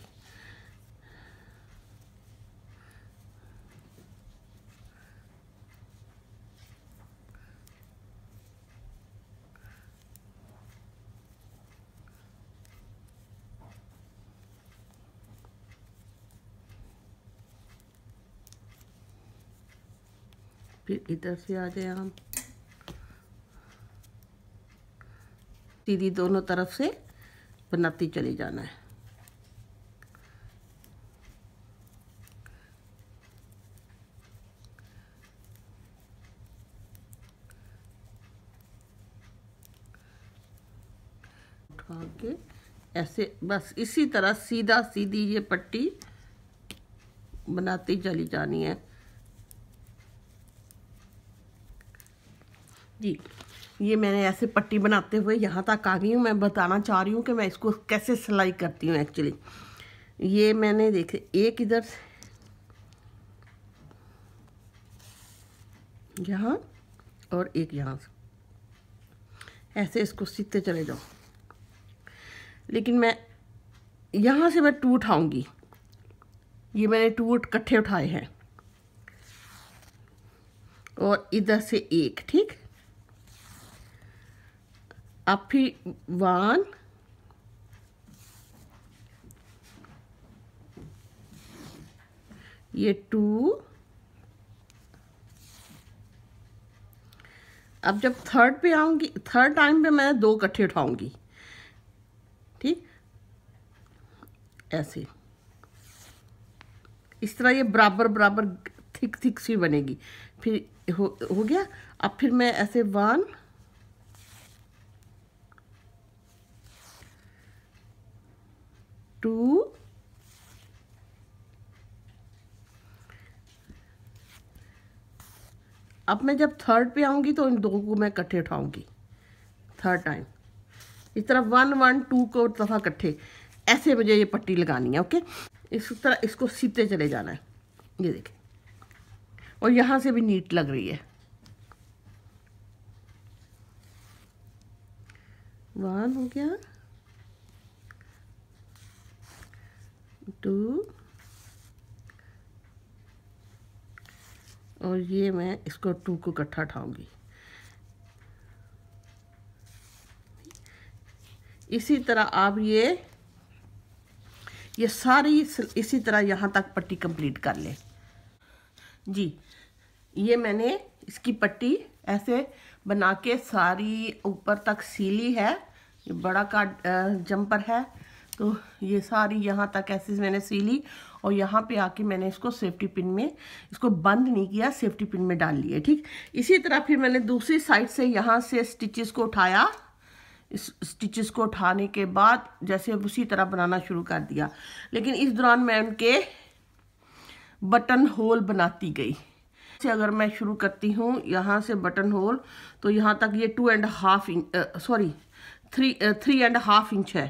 फिर इधर से आ जाए हम सीधी दोनों तरफ से बनाती चली जाना है के ऐसे बस इसी तरह सीधा सीधी ये पट्टी बनाती चली जानी है जी ये मैंने ऐसे पट्टी बनाते हुए यहाँ तक आ गई हूँ मैं बताना चाह रही हूँ कि मैं इसको कैसे सिलाई करती हूँ एक्चुअली ये मैंने देखे एक इधर यहाँ और एक यहाँ से ऐसे इसको सीते चले जाओ लेकिन मैं यहाँ से मैं टू उठाऊँगी ये मैंने टू इकट्ठे उठाए हैं और इधर से एक ठीक अभिवान ये टू अब जब थर्ड पे आऊंगी थर्ड टाइम पे मैं दो कट्ठे उठाऊंगी ठीक ऐसे इस तरह ये बराबर बराबर थिक थिक सी बनेगी फिर हो हो गया अब फिर मैं ऐसे वन टू अब मैं जब थर्ड पे आऊंगी तो इन दो को मैं इकट्ठे उठाऊंगी थर्ड टाइम इस तरह वन वन टू को दफ़ा इकट्ठे ऐसे मुझे ये पट्टी लगानी है ओके इस तरह इसको सीते चले जाना है ये देखें और यहां से भी नीट लग रही है वन हो गया टू और ये मैं इसको टू को इकट्ठा उठाऊंगी इसी तरह आप ये ये सारी इसी तरह यहाँ तक पट्टी कंप्लीट कर लें जी ये मैंने इसकी पट्टी ऐसे बना के सारी ऊपर तक सीली है ये बड़ा का जंपर है तो ये सारी यहाँ तक ऐसे मैंने सी ली और यहाँ पे आके मैंने इसको सेफ्टी पिन में इसको बंद नहीं किया सेफ्टी पिन में डाल लिया ठीक इसी तरह फिर मैंने दूसरी साइड से यहाँ से स्टिचेस को उठाया इस स्टिचेस को उठाने के बाद जैसे उसी तरह बनाना शुरू कर दिया लेकिन इस दौरान मैं उनके बटन होल बनाती गई से अगर मैं शुरू करती हूँ यहाँ से बटन होल तो यहाँ तक ये two and half inch sorry three three and half inch है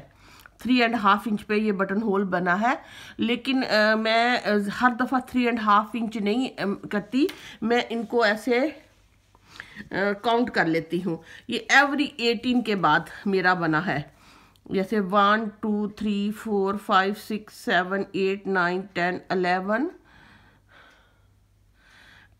थ्री एंड हाफ इंच पे ये बटन होल बना है लेकिन आ, मैं हर दफ़ा थ्री एंड हाफ इंच नहीं करती मैं इनको ऐसे काउंट कर लेती हूँ ये एवरी एटीन के बाद मेरा बना है जैसे one two three four five six seven eight nine ten eleven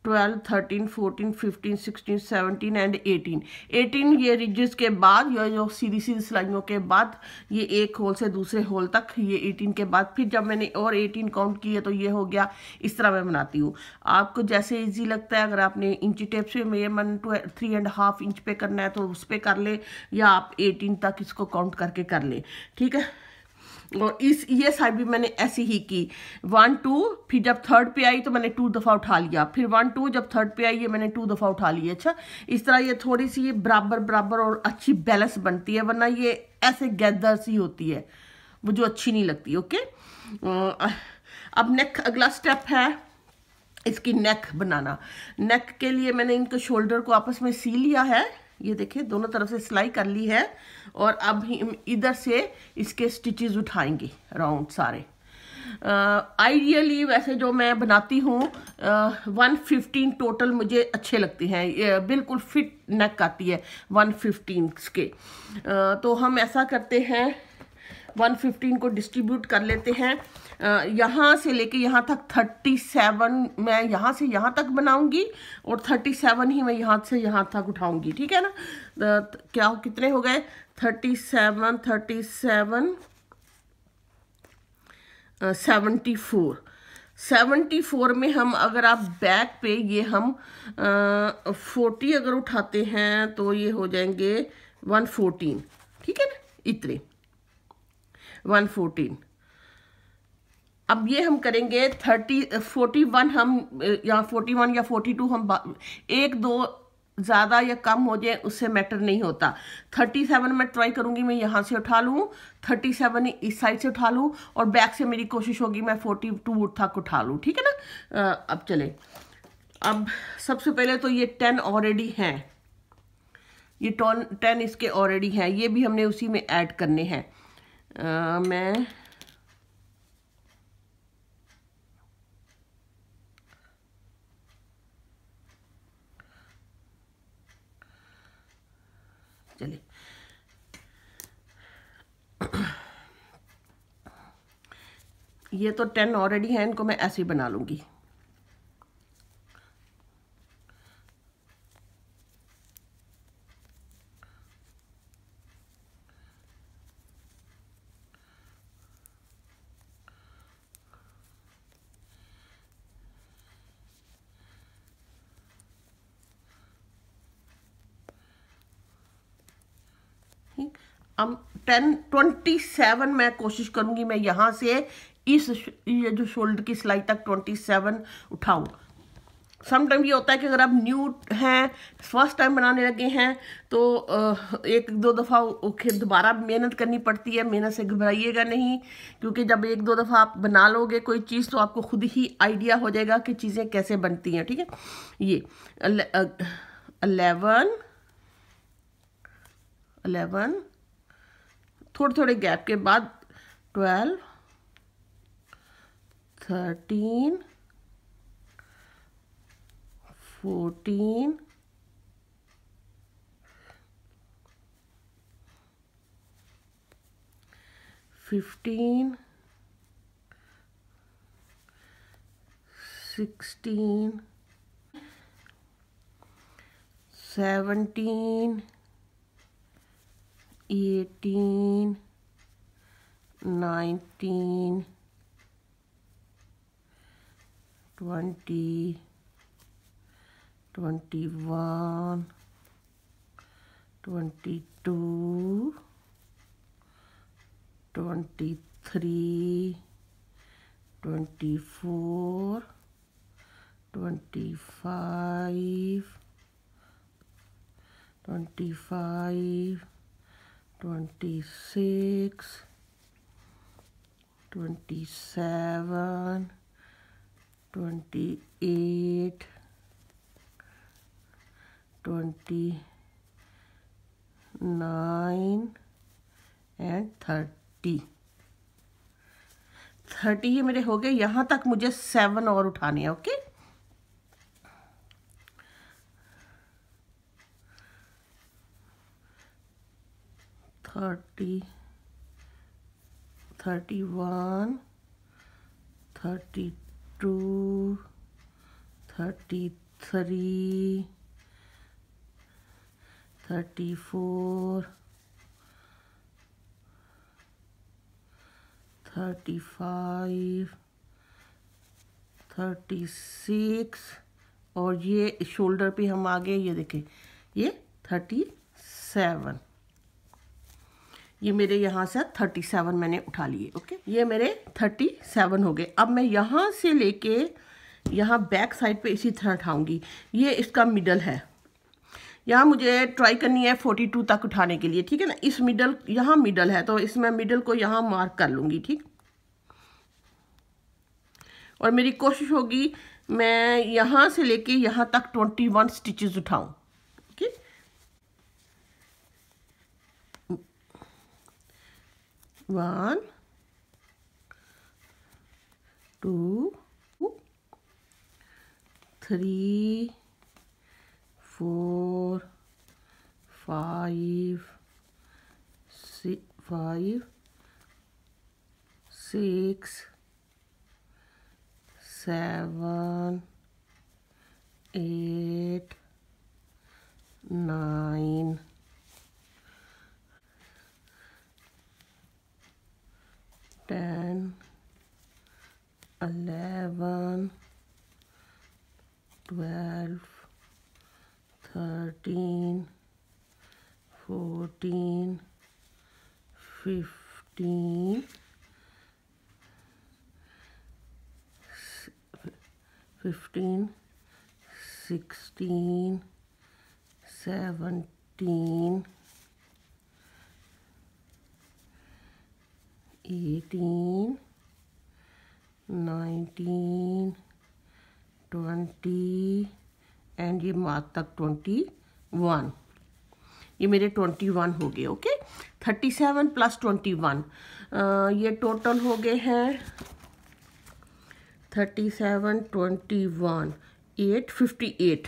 twelve thirteen fourteen fifteen sixteen seventeen and eighteen eighteen ये रिजेस के बाद या जो सीधी सीधी सिलाइयों के बाद ये एक होल से दूसरे होल तक ये एटीन के बाद फिर जब मैंने और एटीन काउंट किए तो ये हो गया इस तरह मैं बनाती हूँ आपको जैसे ईजी लगता है अगर आपने इंची टेप से मेरे मन थ्री एंड हाफ इंच पे करना है तो उस पर कर ले या आप एटीन तक इसको काउंट करके कर ले ठीक है और इस ये साइड भी मैंने ऐसे ही की वन टू फिर जब थर्ड पे आई तो मैंने टू दफ़ा उठा लिया फिर वन टू जब थर्ड पे आई ये मैंने टू दफ़ा उठा लिया अच्छा इस तरह ये थोड़ी सी ये बराबर बराबर और अच्छी बैलेंस बनती है वरना ये ऐसे गैदर सी होती है वो जो अच्छी नहीं लगती ओके अब नेक अगला स्टेप है इसकी नेक बनाना नेक के लिए मैंने इनके शोल्डर को आपस में सी लिया है ये देखिए दोनों तरफ से सिलाई कर ली है और अब हम इधर से इसके स्टिचेस उठाएंगे राउंड सारे आइडियली uh, वैसे जो मैं बनाती हूँ वन फिफ्टीन टोटल मुझे अच्छे लगते हैं बिल्कुल फिट नेक आती है वन फिफ्टीन के uh, तो हम ऐसा करते हैं वन फिफ्टीन को डिस्ट्रीब्यूट कर लेते हैं uh, यहाँ से लेके यहाँ तक थर्टी सेवन मैं यहाँ से यहाँ तक बनाऊँगी और थर्टी सेवन ही मैं यहाँ से यहाँ तक उठाऊँगी ठीक है ना क्या कितने हो गए thirty seven thirty seven seventy four seventy four में हम अगर आप बैक पे ये हम फोर्टी uh, अगर उठाते हैं तो ये हो जाएंगे वन फोर्टीन ठीक है ना इतने वन फोर्टीन अब ये हम करेंगे थर्टी फोर्टी वन हम या फोर्टी वन या फोर्टी टू हम एक दो ज़्यादा या कम हो जाए उससे मैटर नहीं होता 37 मैं ट्राई करूँगी मैं यहाँ से उठा लूँ 37 इस साइड से उठा लूँ और बैक से मेरी कोशिश होगी मैं 42 टू तक उठा लूँ ठीक है ना अब चले अब सबसे पहले तो ये 10 ऑलरेडी हैं ये टॉन टेन इसके ऑलरेडी हैं ये भी हमने उसी में ऐड करने हैं मैं ये तो टेन ऑलरेडी है इनको मैं ऐसे ही बना लूंगी अब टेन ट्वेंटी सेवन मैं कोशिश करूंगी मैं यहां से इस ये जो शोल्डर की सिलाई तक ट्वेंटी सेवन उठाओ समटाइम ये होता है कि अगर आप न्यू हैं फर्स्ट टाइम बनाने लगे हैं तो एक दो दफ़ा दोबारा मेहनत करनी पड़ती है मेहनत से घबराइएगा नहीं क्योंकि जब एक दो दफ़ा आप बना लोगे कोई चीज़ तो आपको खुद ही आइडिया हो जाएगा कि चीज़ें कैसे बनती हैं ठीक है ये अलेवन अलेवन थोड़े थोड़े गैप के बाद twelve thirteen, fourteen, fifteen, sixteen, seventeen, eighteen, nineteen. 20 21 22 23 24 25 25 26 27 twenty eight twenty nine and thirty thirty ही मेरे हो गए यहाँ तक मुझे सेवन और उठाने हैं okay thirty thirty one thirty two thirty three thirty four thirty five thirty six और ये शोल्डर पे हम आगे ये देखें ये थर्टी सेवन ये मेरे यहाँ से थर्टी सेवन मैंने उठा लिए ओके ये मेरे थर्टी सेवन हो गए अब मैं यहाँ से लेके यहाँ बैक साइड पे इसी तरह उठाऊँगी ये इसका मिडल है यहाँ मुझे ट्राई करनी है फोर्टी टू तक उठाने के लिए ठीक है ना इस मिडल यहाँ मिडल है तो इसमें मिडल को यहाँ मार्क कर लूँगी ठीक और मेरी कोशिश होगी मैं यहाँ से लेके यहाँ तक ट्वेंटी वन स्टिचेस उठाऊँ one, two, three, four, five, six, five, six, seven, eight, nine. 10 11 12 13 14 15 15 16 17 eighteen nineteen twenty and ये मार्च तक ट्वेंटी वन ये मेरे ट्वेंटी वन हो गए okay thirty seven plus twenty one ये टोटल हो गए हैं thirty seven twenty one eight fifty eight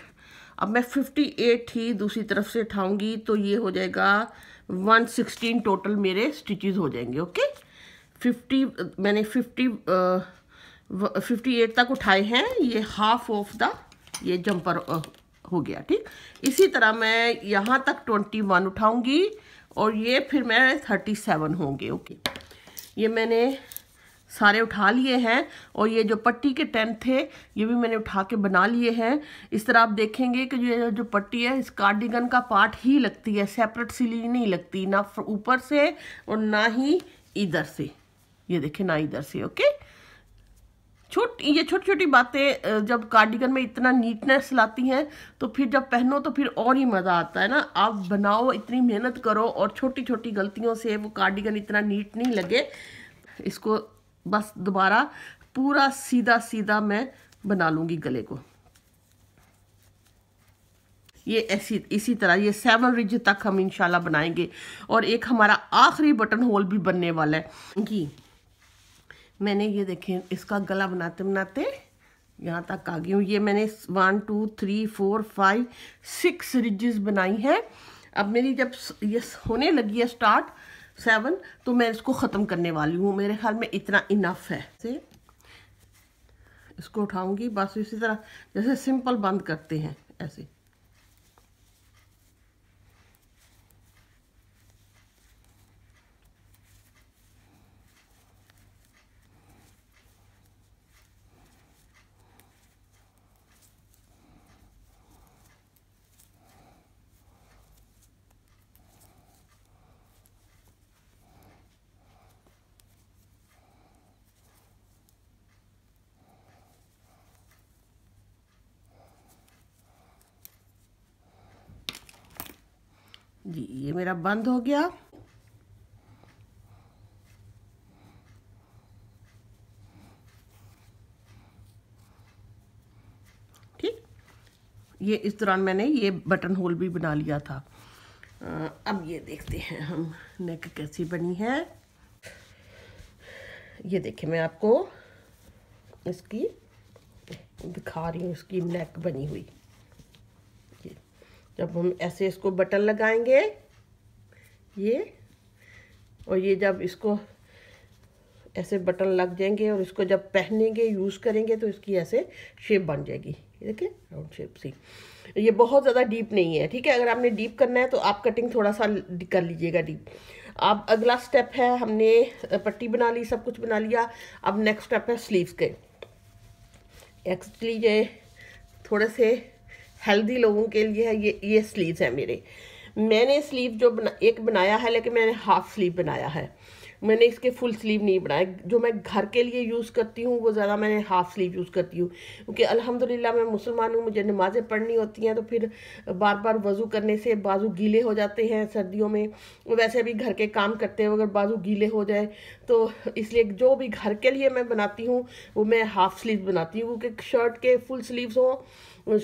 अब मैं फिफ्टी एट ही दूसरी तरफ से उठाऊंगी तो ये हो जाएगा वन सिक्सटीन टोटल मेरे स्टिचेस हो जाएंगे ओके okay? फिफ्टी मैंने फिफ्टी फिफ्टी एट तक उठाए हैं ये हाफ ऑफ द ये जंपर हो गया ठीक इसी तरह मैं यहाँ तक ट्वेंटी वन उठाऊँगी और ये फिर मैं थर्टी सेवन होंगे ओके ये मैंने सारे उठा लिए हैं और ये जो पट्टी के टेन थे ये भी मैंने उठा के बना लिए हैं इस तरह आप देखेंगे कि ये जो पट्टी है इस कार्डिगन का पार्ट ही लगती है सेपरेट सिली नहीं लगती ना ऊपर से और ना ही इधर से ये देखें ना इधर से ओके छोट ये छोटी छोटी बातें जब कार्डिगन में इतना नीटनेस लाती हैं तो फिर जब पहनो तो फिर और ही मज़ा आता है ना आप बनाओ इतनी मेहनत करो और छोटी छोटी गलतियों से वो कार्डिगन इतना नीट नहीं लगे इसको बस दोबारा पूरा सीधा सीधा मैं बना लूँगी गले को ये ऐसी इसी तरह ये सेवन रिज तक हम इंशाल्लाह बनाएंगे और एक हमारा आखिरी बटन होल भी बनने वाला है जी मैंने ये देखें इसका गला बनाते बनाते यहाँ तक आ गई हूँ ये मैंने one two three four five six ridges बनाई हैं अब मेरी जब ये होने लगी है स्टार्ट सेवन तो मैं इसको ख़त्म करने वाली हूँ मेरे ख्याल में इतना इनफ है से इसको उठाऊंगी बस इसी तरह जैसे सिंपल बंद करते हैं ऐसे मेरा बंद हो गया ठीक ये इस दौरान मैंने ये बटन होल भी बना लिया था अब ये देखते हैं हम नेक कैसी बनी है ये देखिए मैं आपको इसकी दिखा रही हूँ इसकी नेक बनी हुई जब हम ऐसे इसको बटन लगाएंगे ये और ये जब इसको ऐसे बटन लग जाएंगे और इसको जब पहनेंगे यूज़ करेंगे तो इसकी ऐसे शेप बन जाएगी देखिए राउंड शेप सी ये बहुत ज़्यादा डीप नहीं है ठीक है अगर आपने डीप करना है तो आप कटिंग थोड़ा सा कर लीजिएगा डीप अब अगला स्टेप है हमने पट्टी बना ली सब कुछ बना लिया अब नेक्स्ट स्टेप है स्लीव्स के एक्चुअली ये थोड़े से हेल्दी लोगों के लिए है ये ये स्लीव्स हैं मेरे मैंने स्लीव जो बना एक बनाया है लेकिन मैंने हाफ स्लीव बनाया है मैंने इसके फुल स्लीव नहीं बनाए जो मैं घर के लिए यूज़ करती हूँ वो ज़्यादा मैंने हाफ स्लीव यूज़ करती हूँ क्योंकि अल्हम्दुलिल्लाह मैं मुसलमान हूँ मुझे नमाज़ें पढ़नी होती हैं तो फिर बार बार वज़ू करने से बाजू गीले हो जाते हैं सर्दियों में वैसे भी घर के काम करते हुए अगर बाजू गीले हो जाए तो इसलिए जो भी घर के लिए मैं बनाती हूँ वो मैं हाफ स्लीव बनाती हूँ क्योंकि शर्ट के फुल स्लीवस हों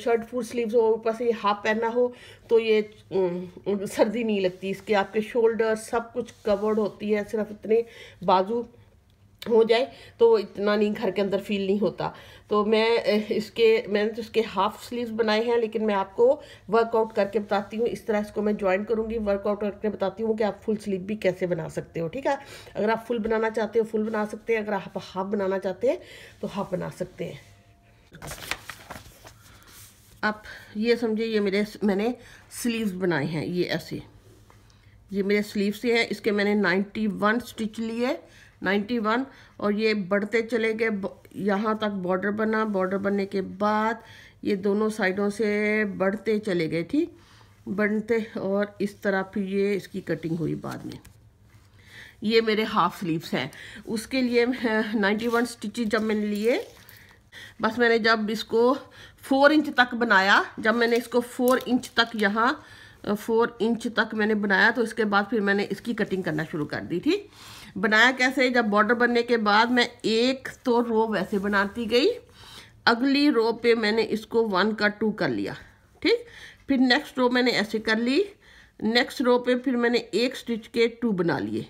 शर्ट फुल स्लीव्स हो ऊपर से ये हाफ पहनना हो तो ये सर्दी नहीं लगती इसके आपके शोल्डर सब कुछ कवर्ड होती है सिर्फ इतने बाजू हो जाए तो इतना नहीं घर के अंदर फील नहीं होता तो मैं इसके मैंने तो इसके हाफ स्लीव्स बनाए हैं लेकिन मैं आपको वर्कआउट करके बताती हूँ इस तरह इसको मैं ज्वाइन करूँगी वर्कआउट करके बताती हूँ कि आप फुल स्लीव भी कैसे बना सकते हो ठीक है अगर आप फुल बनाना चाहते हो फुल बना सकते हैं अगर आप हाफ बनाना चाहते हैं तो हाफ बना सकते हैं आप ये समझिए ये मेरे मैंने स्लीव्स बनाए हैं ये ऐसे ये मेरे स्लीव से हैं इसके मैंने 91 स्टिच लिए 91 और ये बढ़ते चले गए यहाँ तक बॉर्डर बना बॉर्डर बनने के बाद ये दोनों साइडों से बढ़ते चले गए ठीक बढ़ते और इस तरह फिर ये इसकी कटिंग हुई बाद में ये मेरे हाफ स्लीव्स हैं उसके लिए नाइन्टी वन स्टिचेज जब मैंने लिए बस मैंने जब इसको फोर इंच तक बनाया जब मैंने इसको फोर इंच तक यहाँ फोर इंच तक मैंने बनाया तो इसके बाद फिर मैंने इसकी कटिंग करना शुरू कर दी थी बनाया कैसे जब बॉर्डर बनने के बाद मैं एक तो रो वैसे बनाती गई अगली रो पे मैंने इसको वन का टू कर लिया ठीक फिर नेक्स्ट रो मैंने ऐसे कर ली नेक्स्ट रो पे फिर मैंने एक स्टिच के टू बना लिए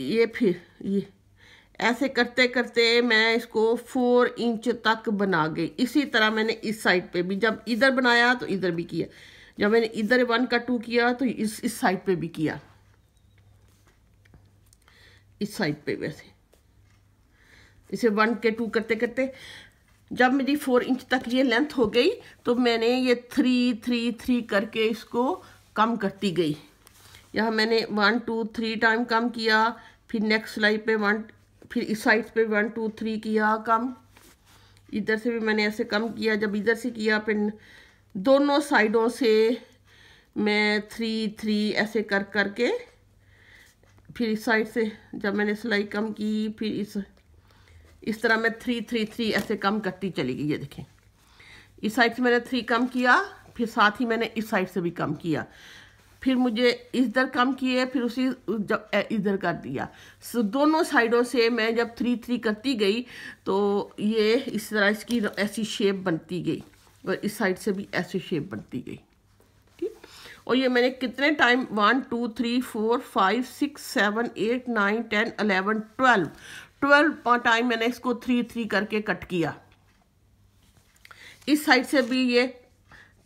ये फिर ये ऐसे करते करते मैं इसको फोर इंच तक बना गई इसी तरह मैंने इस साइड पे भी जब इधर बनाया तो इधर भी किया जब मैंने इधर वन का टू किया तो इस इस साइड पे भी किया इस साइड पे वैसे इसे वन के टू करते करते जब मेरी फोर इंच तक ये लेंथ हो गई तो मैंने ये थ्री थ्री थ्री करके इसको कम करती गई यहाँ मैंने वन टू थ्री टाइम कम किया फिर नेक्स्ट सिलाई पे वन फिर इस साइड पे वन टू थ्री किया कम इधर से भी मैंने ऐसे कम किया जब इधर से किया फिर दोनों साइडों से मैं थ्री थ्री ऐसे कर कर के फिर इस साइड से जब मैंने सिलाई कम की फिर इस इस तरह मैं थ्री थ्री थ्री ऐसे कम करती चली गई ये देखें इस साइड से मैंने थ्री कम किया फिर साथ ही मैंने इस साइड से भी कम किया फिर मुझे इधर कम किए फिर उसी इधर कर दिया सो दोनों साइडों से मैं जब थ्री थ्री करती गई तो ये इस तरह इसकी ऐसी शेप बनती गई और इस साइड से भी ऐसी शेप बनती गई ठीक और ये मैंने कितने time one two three four five six seven eight nine ten eleven twelve twelve time मैंने इसको थ्री थ्री करके कट किया इस साइड से भी ये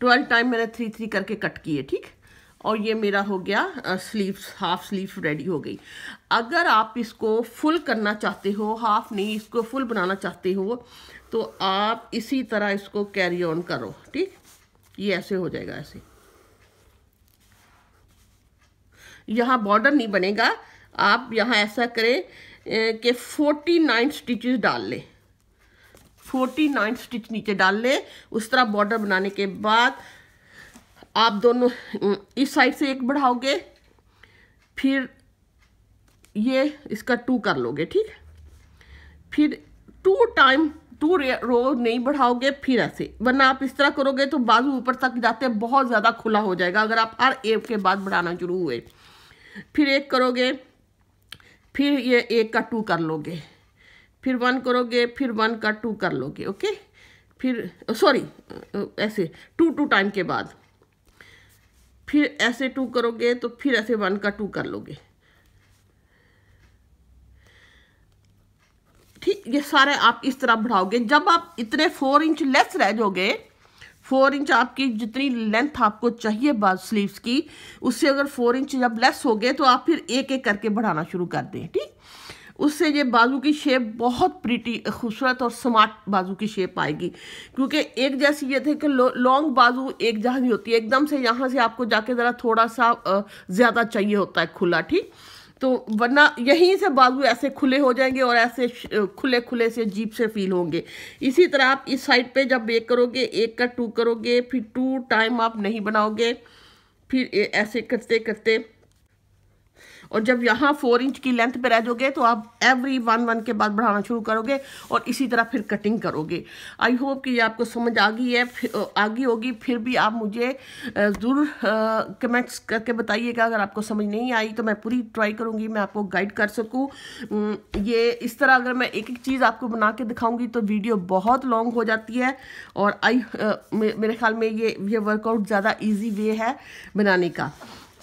ट्वेल्व टाइम मैंने थ्री थ्री करके कट किए ठीक और ये मेरा हो गया स्लीव हाफ स्लीव रेडी हो गई अगर आप इसको फुल करना चाहते हो हाफ नहीं इसको फुल बनाना चाहते हो तो आप इसी तरह इसको कैरी ऑन करो ठीक ये ऐसे हो जाएगा ऐसे यहाँ बॉर्डर नहीं बनेगा आप यहाँ ऐसा करें कि फोर्टी नाइन स्टिचेस डाल लें फोर्टी नाइन स्टिच नीचे डाल लें उस तरह बॉर्डर बनाने के बाद आप दोनों इस साइड से एक बढ़ाओगे फिर ये इसका टू कर लोगे ठीक फिर टू टाइम टू रो नहीं बढ़ाओगे फिर ऐसे वरना आप इस तरह करोगे तो बाजू ऊपर तक जाते बहुत ज़्यादा खुला हो जाएगा अगर आप हर एक के बाद बढ़ाना शुरू हुए फिर एक करोगे फिर ये एक का टू कर लोगे फिर वन करोगे फिर वन का टू कर लोगे ओके फिर सॉरी ऐसे टू टू टाइम के बाद फिर ऐसे टू करोगे तो फिर ऐसे वन का टू कर लोगे ठीक ये सारे आप इस तरह बढ़ाओगे जब आप इतने फोर इंच लेस रह जाओगे फोर इंच आपकी जितनी लेंथ आपको चाहिए बाल स्लीव्स की उससे अगर फोर इंच जब लेस हो गए तो आप फिर एक एक करके बढ़ाना शुरू कर दें ठीक उससे ये बाजू की शेप बहुत प्रीटी खूबसूरत और स्मार्ट बाजू की शेप आएगी क्योंकि एक जैसी ये थे कि लॉन्ग बाजू एक जहानी होती है एकदम से यहाँ से आपको जाके ज़रा थोड़ा सा ज़्यादा चाहिए होता है खुला ठीक तो वरना यहीं से बाजू ऐसे खुले हो जाएंगे और ऐसे खुले खुले से जीप से फील होंगे इसी तरह आप इस साइड पे जब एक करोगे एक का कर टू करोगे फिर टू टाइम आप नहीं बनाओगे फिर ऐसे करते करते और जब यहाँ फोर इंच की लेंथ पे रह जाओगे तो आप एवरी वन वन के बाद बढ़ाना शुरू करोगे और इसी तरह फिर कटिंग करोगे आई होप कि ये आपको समझ आ गई है आ गई होगी फिर भी आप मुझे ज़रूर कमेंट्स करके बताइएगा अगर आपको समझ नहीं आई तो मैं पूरी ट्राई करूँगी मैं आपको गाइड कर सकूँ ये इस तरह अगर मैं एक एक चीज़ आपको बना के दिखाऊँगी तो वीडियो बहुत लॉन्ग हो जाती है और आई मेरे ख्याल में ये ये वर्कआउट ज़्यादा ईजी वे है बनाने का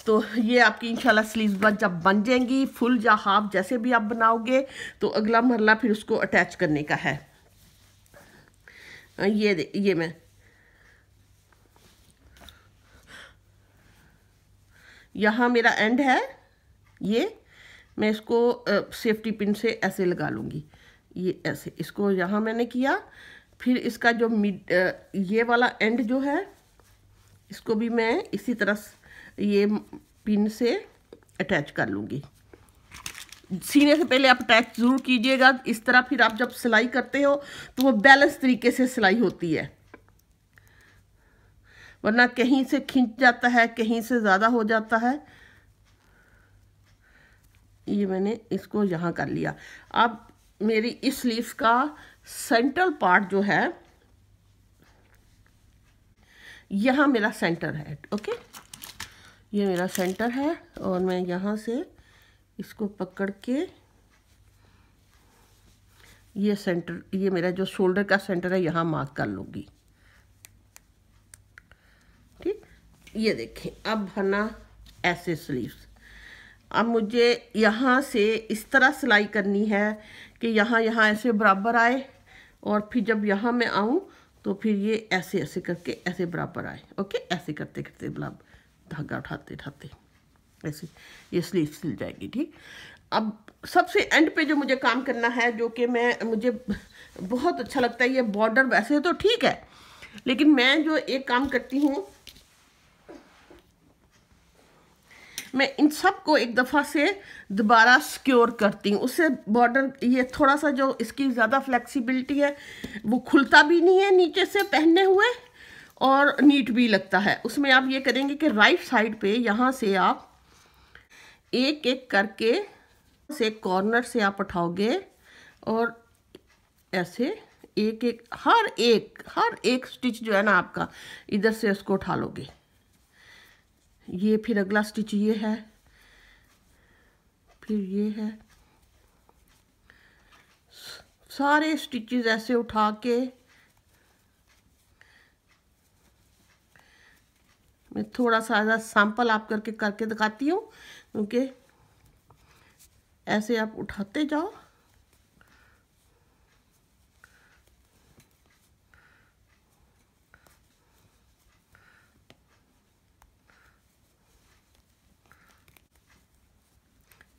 तो ये आपकी इंशाल्लाह स्लीव जब बन जाएंगी फुल या हाफ जैसे भी आप बनाओगे तो अगला मरला फिर उसको अटैच करने का है ये ये मैं यहाँ मेरा एंड है ये मैं इसको सेफ्टी पिन से ऐसे लगा लूँगी ये ऐसे इसको यहाँ मैंने किया फिर इसका जो मिड ये वाला एंड जो है इसको भी मैं इसी तरह ये पिन से अटैच कर लूँगी सीने से पहले आप अटैच ज़रूर कीजिएगा इस तरह फिर आप जब सिलाई करते हो तो वो बैलेंस तरीके से सिलाई होती है वरना कहीं से खींच जाता है कहीं से ज़्यादा हो जाता है ये मैंने इसको यहाँ कर लिया अब मेरी इस लीफ का सेंट्रल पार्ट जो है यहाँ मेरा सेंटर है ओके ये मेरा सेंटर है और मैं यहाँ से इसको पकड़ के ये सेंटर ये मेरा जो शोल्डर का सेंटर है यहाँ मार्क कर लूँगी ठीक ये देखें अब भरना ऐसे स्लीव्स अब मुझे यहाँ से इस तरह सिलाई करनी है कि यहाँ यहाँ ऐसे बराबर आए और फिर जब यहाँ मैं आऊँ तो फिर ये ऐसे ऐसे करके ऐसे बराबर आए ओके ऐसे करते करते बराबर धागा उठाते उठाते ऐसे ये स्लीव सिल जाएगी ठीक अब सबसे एंड पे जो मुझे काम करना है जो कि मैं मुझे बहुत अच्छा लगता है ये बॉर्डर वैसे तो ठीक है लेकिन मैं जो एक काम करती हूँ मैं इन सब को एक दफ़ा से दोबारा सिक्योर करती हूँ उससे बॉर्डर ये थोड़ा सा जो इसकी ज़्यादा फ्लेक्सिबिलिटी है वो खुलता भी नहीं है नीचे से पहने हुए और नीट भी लगता है उसमें आप ये करेंगे कि राइट साइड पे यहाँ से आप एक एक करके से कॉर्नर से आप उठाओगे और ऐसे एक एक हर एक हर एक स्टिच जो है ना आपका इधर से उसको उठा लोगे ये फिर अगला स्टिच ये है फिर ये है सारे स्टिचेस ऐसे उठा के मैं थोड़ा सा सैंपल आप करके करके दिखाती हूँ क्योंकि ऐसे आप उठाते जाओ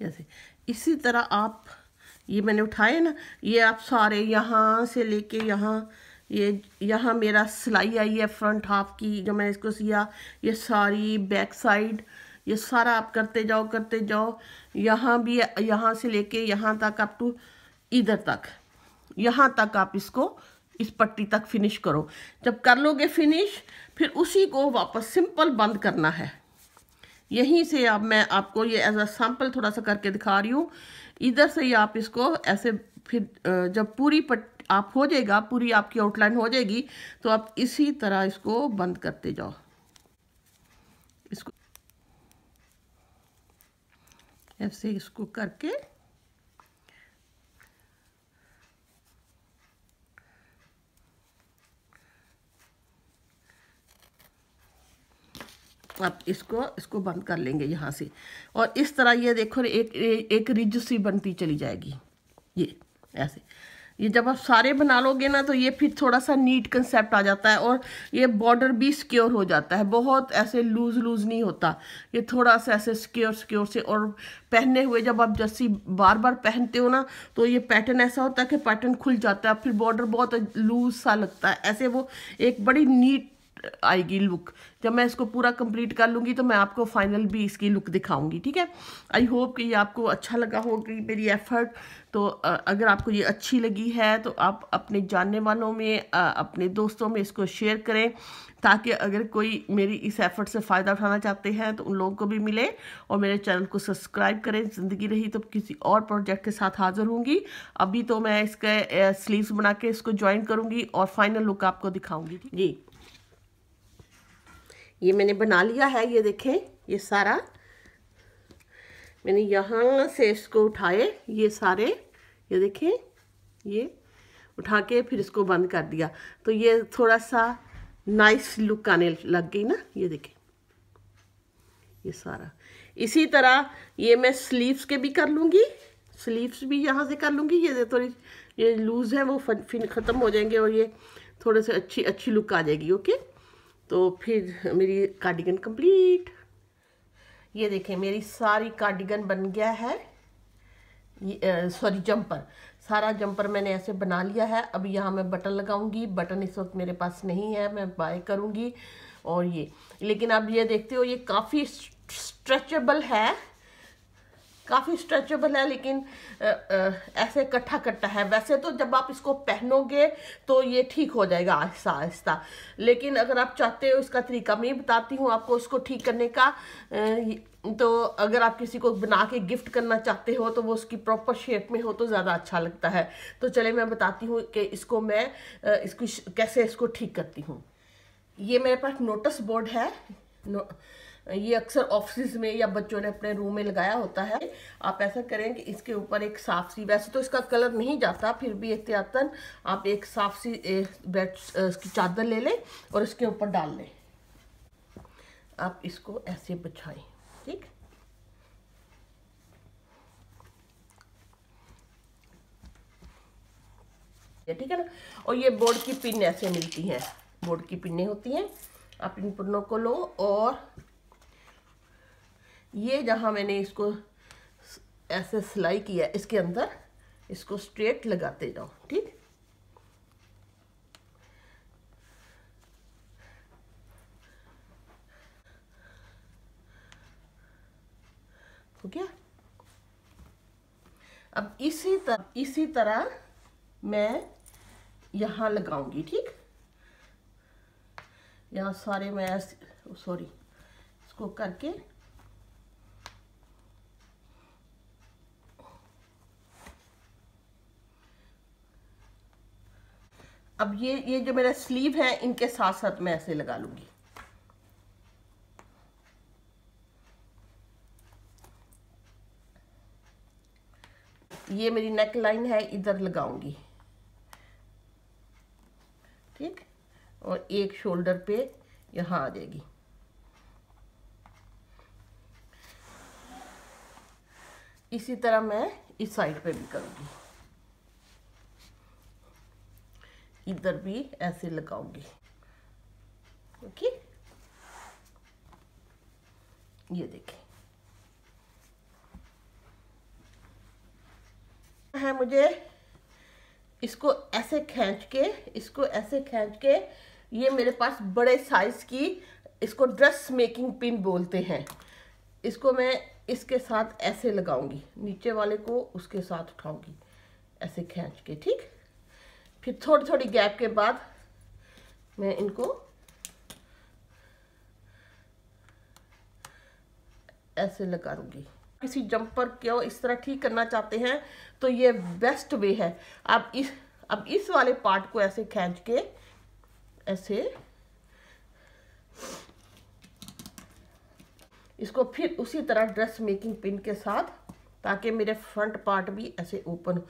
ऐसे इसी तरह आप ये मैंने उठाए ना ये आप सारे यहाँ से लेके यहाँ ये यहाँ मेरा सिलाई आई है फ्रंट हाफ की जो मैंने इसको सिया ये सारी बैक साइड ये सारा आप करते जाओ करते जाओ यहाँ भी यहाँ से लेके यहाँ तक आप टू इधर तक यहाँ तक आप इसको इस पट्टी तक फिनिश करो जब कर लोगे फिनिश फिर उसी को वापस सिंपल बंद करना है यहीं से अब आप मैं आपको ये एज अ सैम्पल थोड़ा सा करके दिखा रही हूँ इधर से ही आप इसको ऐसे फिर जब पूरी पट आप हो जाएगा पूरी आपकी आउटलाइन हो जाएगी तो आप इसी तरह इसको बंद करते जाओ इसको ऐसे इसको करके आप इसको इसको बंद कर लेंगे यहाँ से और इस तरह ये देखो एक एक रिज सी बनती चली जाएगी ये ऐसे ये जब आप सारे बना लोगे ना तो ये फिर थोड़ा सा नीट कंसेप्ट आ जाता है और ये बॉर्डर भी सिक्योर हो जाता है बहुत ऐसे लूज़ लूज़ नहीं होता ये थोड़ा सा ऐसे सिक्योर सिक्योर से और पहने हुए जब आप जर्सी बार बार पहनते हो ना तो ये पैटर्न ऐसा होता है कि पैटर्न खुल जाता है फिर बॉर्डर बहुत लूज़ सा लगता है ऐसे वो एक बड़ी नीट आएगी लुक जब मैं इसको पूरा कंप्लीट कर लूँगी तो मैं आपको फाइनल भी इसकी लुक दिखाऊंगी ठीक है आई होप कि ये आपको अच्छा लगा होगी मेरी एफर्ट तो अगर आपको ये अच्छी लगी है तो आप अपने जानने वालों में अपने दोस्तों में इसको शेयर करें ताकि अगर कोई मेरी इस एफर्ट से फ़ायदा उठाना चाहते हैं तो उन लोगों को भी मिले और मेरे चैनल को सब्सक्राइब करें ज़िंदगी रही तो किसी और प्रोजेक्ट के साथ हाज़िर होंगी अभी तो मैं इसके स्लीव्स बना के इसको ज्वाइन करूँगी और फाइनल लुक आपको दिखाऊँगी जी ये मैंने बना लिया है ये देखें ये सारा मैंने यहाँ से इसको उठाए ये सारे ये देखें ये उठा के फिर इसको बंद कर दिया तो ये थोड़ा सा नाइस लुक आने लग गई ना ये देखें ये सारा इसी तरह ये मैं स्लीव्स के भी कर लूँगी स्लीव्स भी यहाँ से कर लूँगी ये थोड़ी ये लूज़ है वो फिर ख़त्म हो जाएंगे और ये थोड़े से अच्छी अच्छी लुक आ जाएगी ओके तो फिर मेरी कार्डिगन कंप्लीट ये देखें मेरी सारी कार्डिगन बन गया है सॉरी जंपर सारा जंपर मैंने ऐसे बना लिया है अब यहाँ मैं बटन लगाऊंगी बटन इस वक्त मेरे पास नहीं है मैं बाय करूँगी और ये लेकिन आप ये देखते हो ये काफ़ी स्ट्रेचेबल है काफ़ी स्ट्रेचेबल है लेकिन आ, आ, ऐसे इकट्ठा कट्ठा है वैसे तो जब आप इसको पहनोगे तो ये ठीक हो जाएगा आहिस्ता आहिस्ता लेकिन अगर आप चाहते हो इसका तरीका मैं बताती हूँ आपको इसको ठीक करने का तो अगर आप किसी को बना के गिफ्ट करना चाहते हो तो वो उसकी प्रॉपर शेप में हो तो ज़्यादा अच्छा लगता है तो चले मैं बताती हूँ कि इसको मैं इसको कैसे इसको ठीक करती हूँ ये मेरे पास नोटिस बोर्ड है नो, ये अक्सर ऑफिस में या बच्चों ने अपने रूम में लगाया होता है आप ऐसा करें कि इसके ऊपर एक साफ सी वैसे तो इसका कलर नहीं जाता फिर भी एहतियातन आप एक साफ सी बेड की चादर ले लें और इसके ऊपर डाल लें आप इसको ऐसे बिछाएं ठीक ठीक है ना और ये बोर्ड की पिन ऐसे मिलती है बोर्ड की पिने होती हैं आप इन पिनों को लो और ये जहाँ मैंने इसको ऐसे सिलाई किया इसके अंदर इसको स्ट्रेट लगाते जाओ ठीक हो गया अब इसी तरह इसी तरह मैं यहां लगाऊंगी ठीक यहां सारे मैं सॉरी इसको करके अब ये ये जो मेरा स्लीव है इनके साथ साथ मैं ऐसे लगा लूंगी ये मेरी नेक लाइन है इधर लगाऊंगी ठीक और एक शोल्डर पे यहां आ जाएगी इसी तरह मैं इस साइड पे भी करूंगी इधर भी ऐसे लगाऊंगी ओके ये देखें है मुझे इसको ऐसे खींच के इसको ऐसे खींच के ये मेरे पास बड़े साइज की इसको ड्रेस मेकिंग पिन बोलते हैं इसको मैं इसके साथ ऐसे लगाऊंगी नीचे वाले को उसके साथ उठाऊंगी ऐसे खींच के ठीक फिर थोड़ी थोड़ी गैप के बाद मैं इनको ऐसे लगा दूँगी किसी जंपर को इस तरह ठीक करना चाहते हैं तो ये बेस्ट वे है आप इस अब इस वाले पार्ट को ऐसे खींच के ऐसे इसको फिर उसी तरह ड्रेस मेकिंग पिन के साथ ताकि मेरे फ्रंट पार्ट भी ऐसे ओपन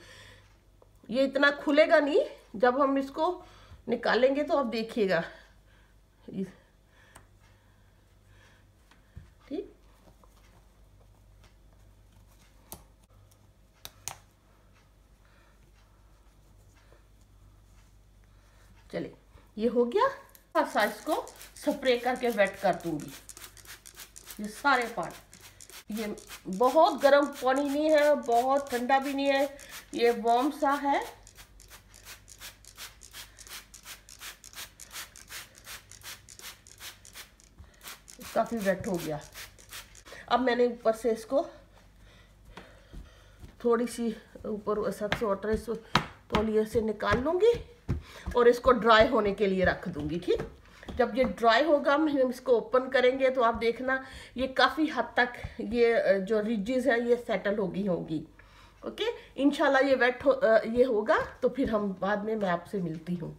ये इतना खुलेगा नहीं जब हम इसको निकालेंगे तो आप देखिएगा ठीक चलिए ये हो गया हर साइज को स्प्रे करके वेट कर दूंगी ये सारे पार्ट ये बहुत गर्म पानी नहीं है बहुत ठंडा भी नहीं है ये वॉम सा है काफ़ी वेट हो गया अब मैंने ऊपर से इसको थोड़ी सी ऊपर से वाटर इस तौलिए से निकाल लूँगी और इसको ड्राई होने के लिए रख दूँगी ठीक जब ये ड्राई होगा हम इसको ओपन करेंगे तो आप देखना ये काफ़ी हद तक ये जो रिजिज़ हैं ये सेटल होगी होगी ओके इनशाला ये वेट हो ये होगा तो फिर हम बाद में मैं आपसे मिलती हूँ